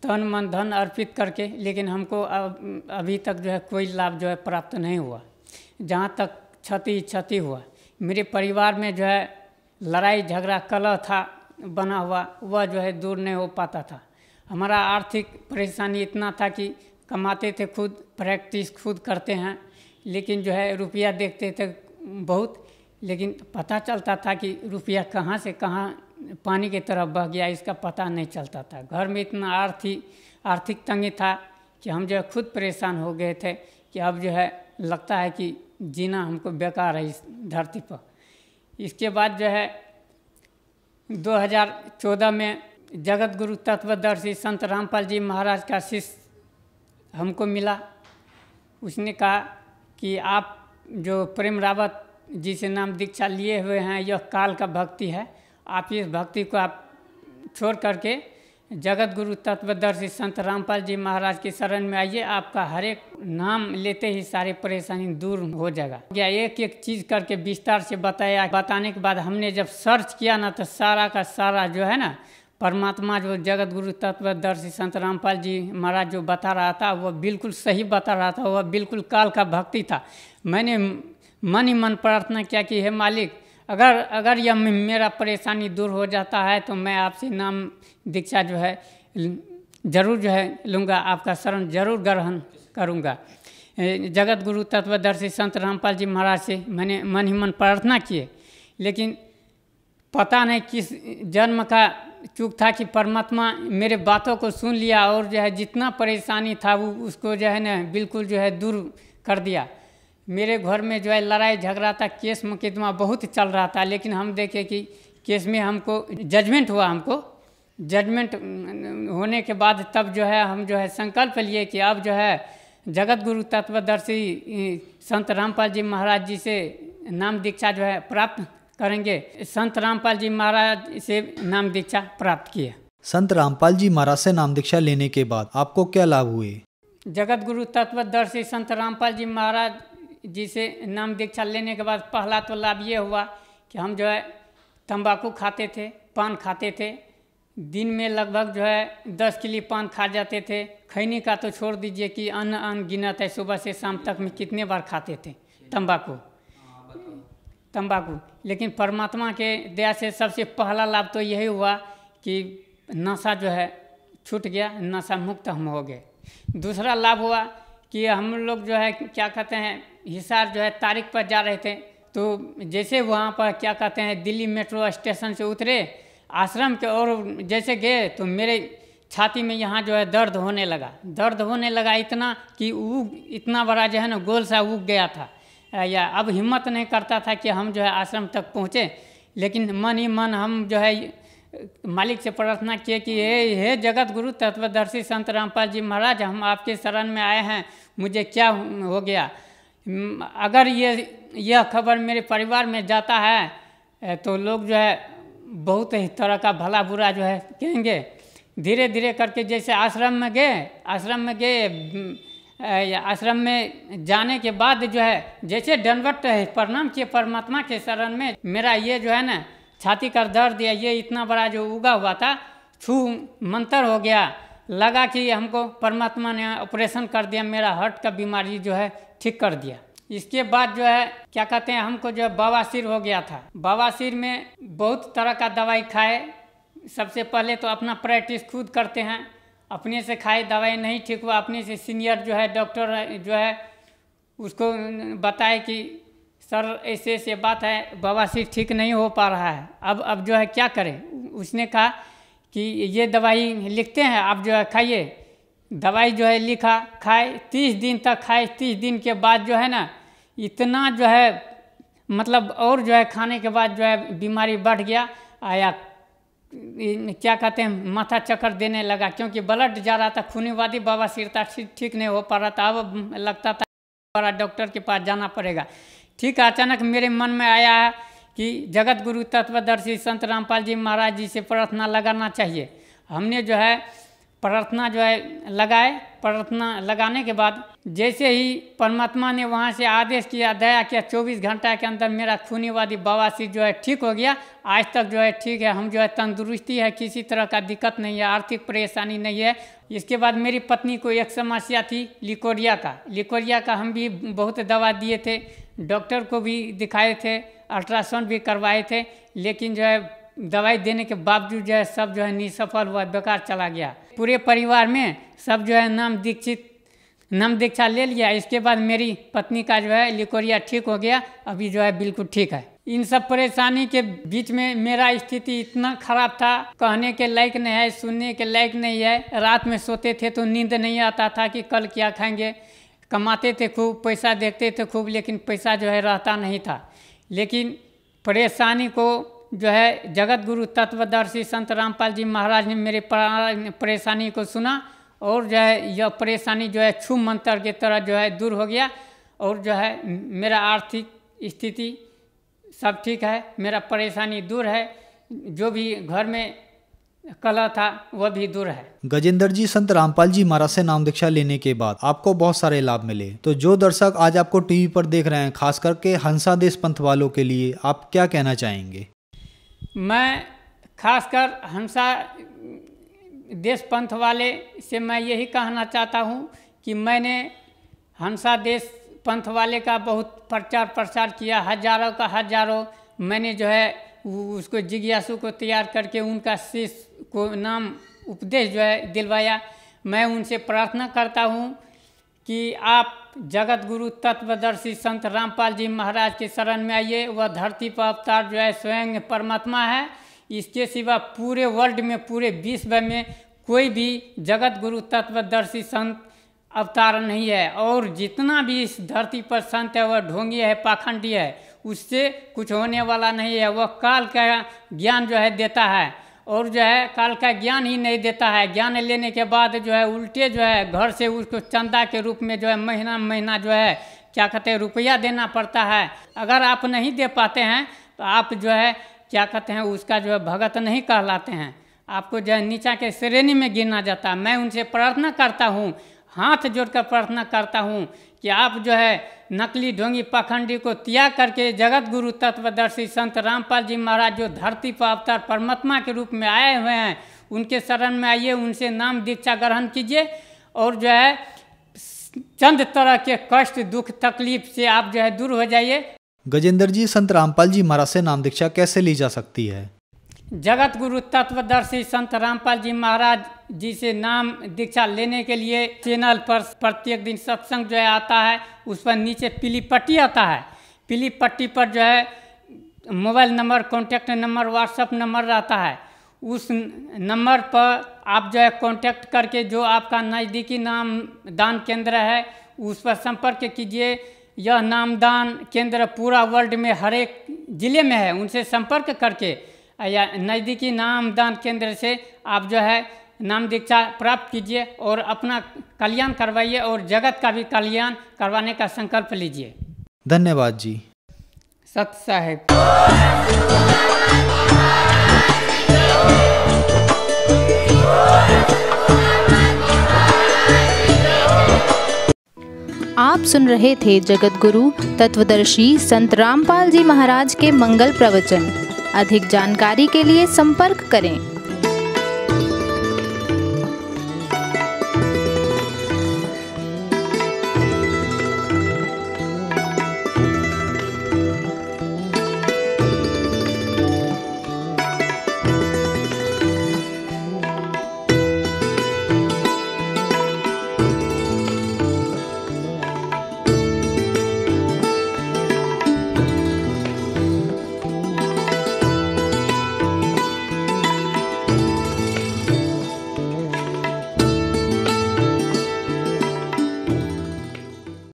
तन मन धन अर्पित करके लेकिन हमको अब अभी तक जो है कोई लाभ जो है प्राप्त नहीं हुआ जहाँ तक क्षति क्षति हुआ मेरे परिवार में जो है लड़ाई झगड़ा कलह था बना हुआ वह जो है दूर नहीं हो पाता था हमारा आर्थिक परेशानी इतना था कि कमाते थे खुद प्रैक्टिस खुद करते हैं लेकिन जो है रुपया देखते थे बहुत लेकिन पता चलता था कि रुपया कहाँ से कहाँ पानी की तरफ बह गया इसका पता नहीं चलता था घर में इतना आर्थिक आर्थिक तंगी था कि हम जो है खुद परेशान हो गए थे कि अब जो है लगता है कि जीना हमको बेकार है इस धरती पर इसके बाद जो है 2014 में जगत गुरु तत्वदर्शी संत रामपाल जी महाराज का शिष्य हमको मिला उसने कहा कि आप जो प्रेम रावत जी से नाम दीक्षा लिए हुए हैं यह काल का भक्ति है आप इस भक्ति को आप छोड़ करके जगत गुरु तत्वदर्शी संत रामपाल जी महाराज की शरण में आइए आपका हर एक नाम लेते ही सारे परेशानी दूर हो जाएगा या एक एक चीज करके विस्तार से बताया बताने के बाद हमने जब सर्च किया ना तो सारा का सारा जो है ना परमात्मा जो जगत गुरु तत्वदर्शी संत रामपाल जी महाराज जो बता रहा था वह बिल्कुल सही बता रहा था वह बिल्कुल काल का भक्ति था मैंने मन ही मन प्रार्थना किया कि हे मालिक अगर अगर यह मेरा परेशानी दूर हो जाता है तो मैं आपसे नाम दीक्षा जो है जरूर जो है लूँगा आपका शरण जरूर ग्रहण करूँगा जगत गुरु तत्वदर्शी संत रामपाल जी महाराज से मैंने मन ही मन प्रार्थना किए लेकिन पता नहीं किस जन्म का चूक था कि परमात्मा मेरे बातों को सुन लिया और जो है जितना परेशानी था वो उसको जो है ना बिल्कुल जो है दूर कर दिया मेरे घर में जो है लड़ाई झगड़ा था केस मुकदमा बहुत चल रहा था लेकिन हम देखे कि केस में हमको जजमेंट हुआ हमको जजमेंट होने के बाद तब जो है हम जो है संकल्प लिए कि अब जो है जगत गुरु तत्वदर्शी संत रामपाल जी महाराज जी से नाम दीक्षा जो है प्राप्त करेंगे संत रामपाल जी महाराज से नाम दीक्षा प्राप्त किए संत रामपाल जी महाराज से नाम दीक्षा लेने के बाद आपको क्या लाभ हुए जगत गुरु तत्वदर्शी संत रामपाल जी महाराज जिसे नाम दीक्षा लेने के बाद पहला तो लाभ ये हुआ कि हम जो है तंबाकू खाते थे पान खाते थे दिन में लगभग जो है दस किली पान खा जाते थे खैनी का तो छोड़ दीजिए कि अन्न अन्न गिनत है सुबह से शाम तक में कितने बार खाते थे तंबाकू तंबाकू लेकिन परमात्मा के दया से सबसे पहला लाभ तो यही हुआ कि नशा जो है छूट गया नशा मुक्त हम हो गए दूसरा लाभ हुआ कि हम लोग जो है क्या कहते हैं हिसार जो है तारिक पर जा रहे थे तो जैसे वहाँ पर क्या कहते हैं दिल्ली मेट्रो स्टेशन से उतरे आश्रम के और जैसे गए तो मेरे छाती में यहाँ जो है दर्द होने लगा दर्द होने लगा इतना कि वो इतना बड़ा जो है ना गोल सा उग गया था या अब हिम्मत नहीं करता था कि हम जो है आश्रम तक पहुँचे लेकिन मन ही मन हम जो है मालिक से प्रार्थना किए कि हे हे जगत गुरु तत्वदर्शी संत रामपाल जी महाराज हम आपके शरण में आए हैं मुझे क्या हो गया अगर ये यह खबर मेरे परिवार में जाता है तो लोग जो है बहुत ही तरह का भला बुरा जो है कहेंगे धीरे धीरे करके जैसे आश्रम में गए आश्रम में गए आश्रम में जाने के बाद जो है जैसे डनवट प्रणाम किए परमात्मा के शरण में मेरा ये जो है ना छाती का दर्द या ये इतना बड़ा जो उगा हुआ था छू मंतर हो गया लगा कि हमको परमात्मा ने ऑपरेशन कर दिया मेरा हार्ट का बीमारी जो है ठीक कर दिया इसके बाद जो है क्या कहते हैं हमको जो है बवासीर हो गया था बवासीर में बहुत तरह का दवाई खाए सबसे पहले तो अपना प्रैक्टिस खुद करते हैं अपने से खाए दवाई नहीं ठीक हुआ अपने से सीनियर जो है डॉक्टर जो है उसको बताए कि सर ऐसे ऐसे बात है बवासीर ठीक नहीं हो पा रहा है अब अब जो है क्या करें उसने कहा कि ये दवाई लिखते हैं आप जो है खाइए दवाई जो है लिखा खाए तीस दिन तक खाए तीस दिन के बाद जो है ना इतना जो है मतलब और जो है खाने के बाद जो है बीमारी बढ़ गया आया क्या कहते हैं माथा चक्कर देने लगा क्योंकि ब्लड जा रहा था खूनीवादी बाबा सिरता ठीक नहीं हो पा रहा था अब लगता था बड़ा डॉक्टर के पास जाना पड़ेगा ठीक अचानक मेरे मन में आया कि जगत गुरु तत्वदर्शी संत रामपाल जी महाराज जी से प्रार्थना लगाना चाहिए हमने जो है प्रार्थना जो है लगाए प्रार्थना लगाने के बाद जैसे ही परमात्मा ने वहाँ से आदेश किया दया किया चौबीस घंटा के अंदर मेरा खूनीवादी बवासीर जो है ठीक हो गया आज तक जो है ठीक है हम जो है तंदुरुस्ती है किसी तरह का दिक्कत नहीं है आर्थिक परेशानी नहीं है इसके बाद मेरी पत्नी को एक समस्या थी लिकोरिया का लिकोरिया का हम भी बहुत दवा दिए थे डॉक्टर को भी दिखाए थे अल्ट्रासाउंड भी करवाए थे लेकिन जो है दवाई देने के बावजूद जो है सब जो है निसफल हुआ बेकार चला गया पूरे परिवार में सब जो है नाम दीक्षित नाम दीक्षा ले लिया इसके बाद मेरी पत्नी का जो है लिकोरिया ठीक हो गया अभी जो है बिल्कुल ठीक है इन सब परेशानी के बीच में मेरा स्थिति इतना खराब था कहने के लायक नहीं है सुनने के लायक नहीं है रात में सोते थे तो नींद नहीं आता था कि कल क्या खाएंगे कमाते थे खूब पैसा देखते थे खूब लेकिन पैसा जो है रहता नहीं था लेकिन परेशानी को जो है जगत गुरु तत्वदर्शी संत रामपाल जी महाराज ने मेरे परेशानी को सुना और जो है यह परेशानी जो है छू मंत्र की तरह जो है दूर हो गया और जो है मेरा आर्थिक स्थिति सब ठीक है मेरा परेशानी दूर है जो भी घर में कला था वह भी दूर है गजेंद्र जी संत रामपाल जी महाराज से नाम दीक्षा लेने के बाद आपको बहुत सारे लाभ मिले तो जो दर्शक आज आपको टीवी पर देख रहे हैं खास करके हंसा देश पंथ वालों के लिए आप क्या कहना चाहेंगे मैं खासकर हंसा देश पंथ वाले से मैं यही कहना चाहता हूँ कि मैंने हंसा देश पंथ वाले का बहुत प्रचार प्रसार किया हजारों का हजारों मैंने जो है उसको जिज्ञासु को तैयार करके उनका शिष्य को नाम उपदेश जो है दिलवाया मैं उनसे प्रार्थना करता हूँ कि आप जगत गुरु तत्वदर्शी संत रामपाल जी महाराज के शरण में आइए वह धरती पर अवतार जो है स्वयं परमात्मा है इसके सिवा पूरे वर्ल्ड में पूरे विश्व में कोई भी जगत गुरु तत्वदर्शी संत अवतार नहीं है और जितना भी इस धरती पर संत है वह ढोंगी है पाखंडी है उससे कुछ होने वाला नहीं है वह काल का ज्ञान जो है देता है और जो है काल का ज्ञान ही नहीं देता है ज्ञान लेने के बाद जो है उल्टे जो है घर से उसको चंदा के रूप में जो है महीना महीना जो है क्या कहते हैं रुपया देना पड़ता है अगर आप नहीं दे पाते हैं तो आप जो है क्या कहते हैं उसका जो है भगत नहीं कहलाते हैं आपको जो है नीचा के श्रेणी में गिना जाता है मैं उनसे प्रार्थना करता हूँ हाथ जोड़कर प्रार्थना करता हूँ कि आप जो है नकली ढोंगी पखंडी को त्याग करके जगत गुरु तत्वदर्शी संत रामपाल जी महाराज जो धरती पर अवतार परमात्मा के रूप में आए हुए हैं उनके शरण में आइए उनसे नाम दीक्षा ग्रहण कीजिए और जो है चंद तरह के कष्ट दुख तकलीफ से आप जो है दूर हो जाइए गजेंद्र जी संत रामपाल जी महाराज से नाम दीक्षा कैसे ली जा सकती है जगत गुरु तत्वदर्शी संत रामपाल जी महाराज जी से नाम दीक्षा लेने के लिए चैनल पर प्रत्येक दिन सत्संग जो है आता है उस पर नीचे पीली पट्टी आता है पीली पट्टी पर जो है mobile number contact number WhatsApp number रहता है उस नंबर पर आप जो है कॉन्टैक्ट करके जो आपका नज़दीकी नाम दान केंद्र है उस पर संपर्क कीजिए यह नामदान केंद्र पूरा वर्ल्ड में हर एक ज़िले में है उनसे संपर्क करके या नज़दीकी नाम दान केंद्र से आप जो है नाम दीक्षा प्राप्त कीजिए और अपना कल्याण करवाइए और जगत का भी कल्याण करवाने का संकल्प लीजिए धन्यवाद जी सत साहेब आप सुन रहे थे जगत गुरु तत्वदर्शी संत रामपाल जी महाराज के मंगल प्रवचन अधिक जानकारी के लिए संपर्क करें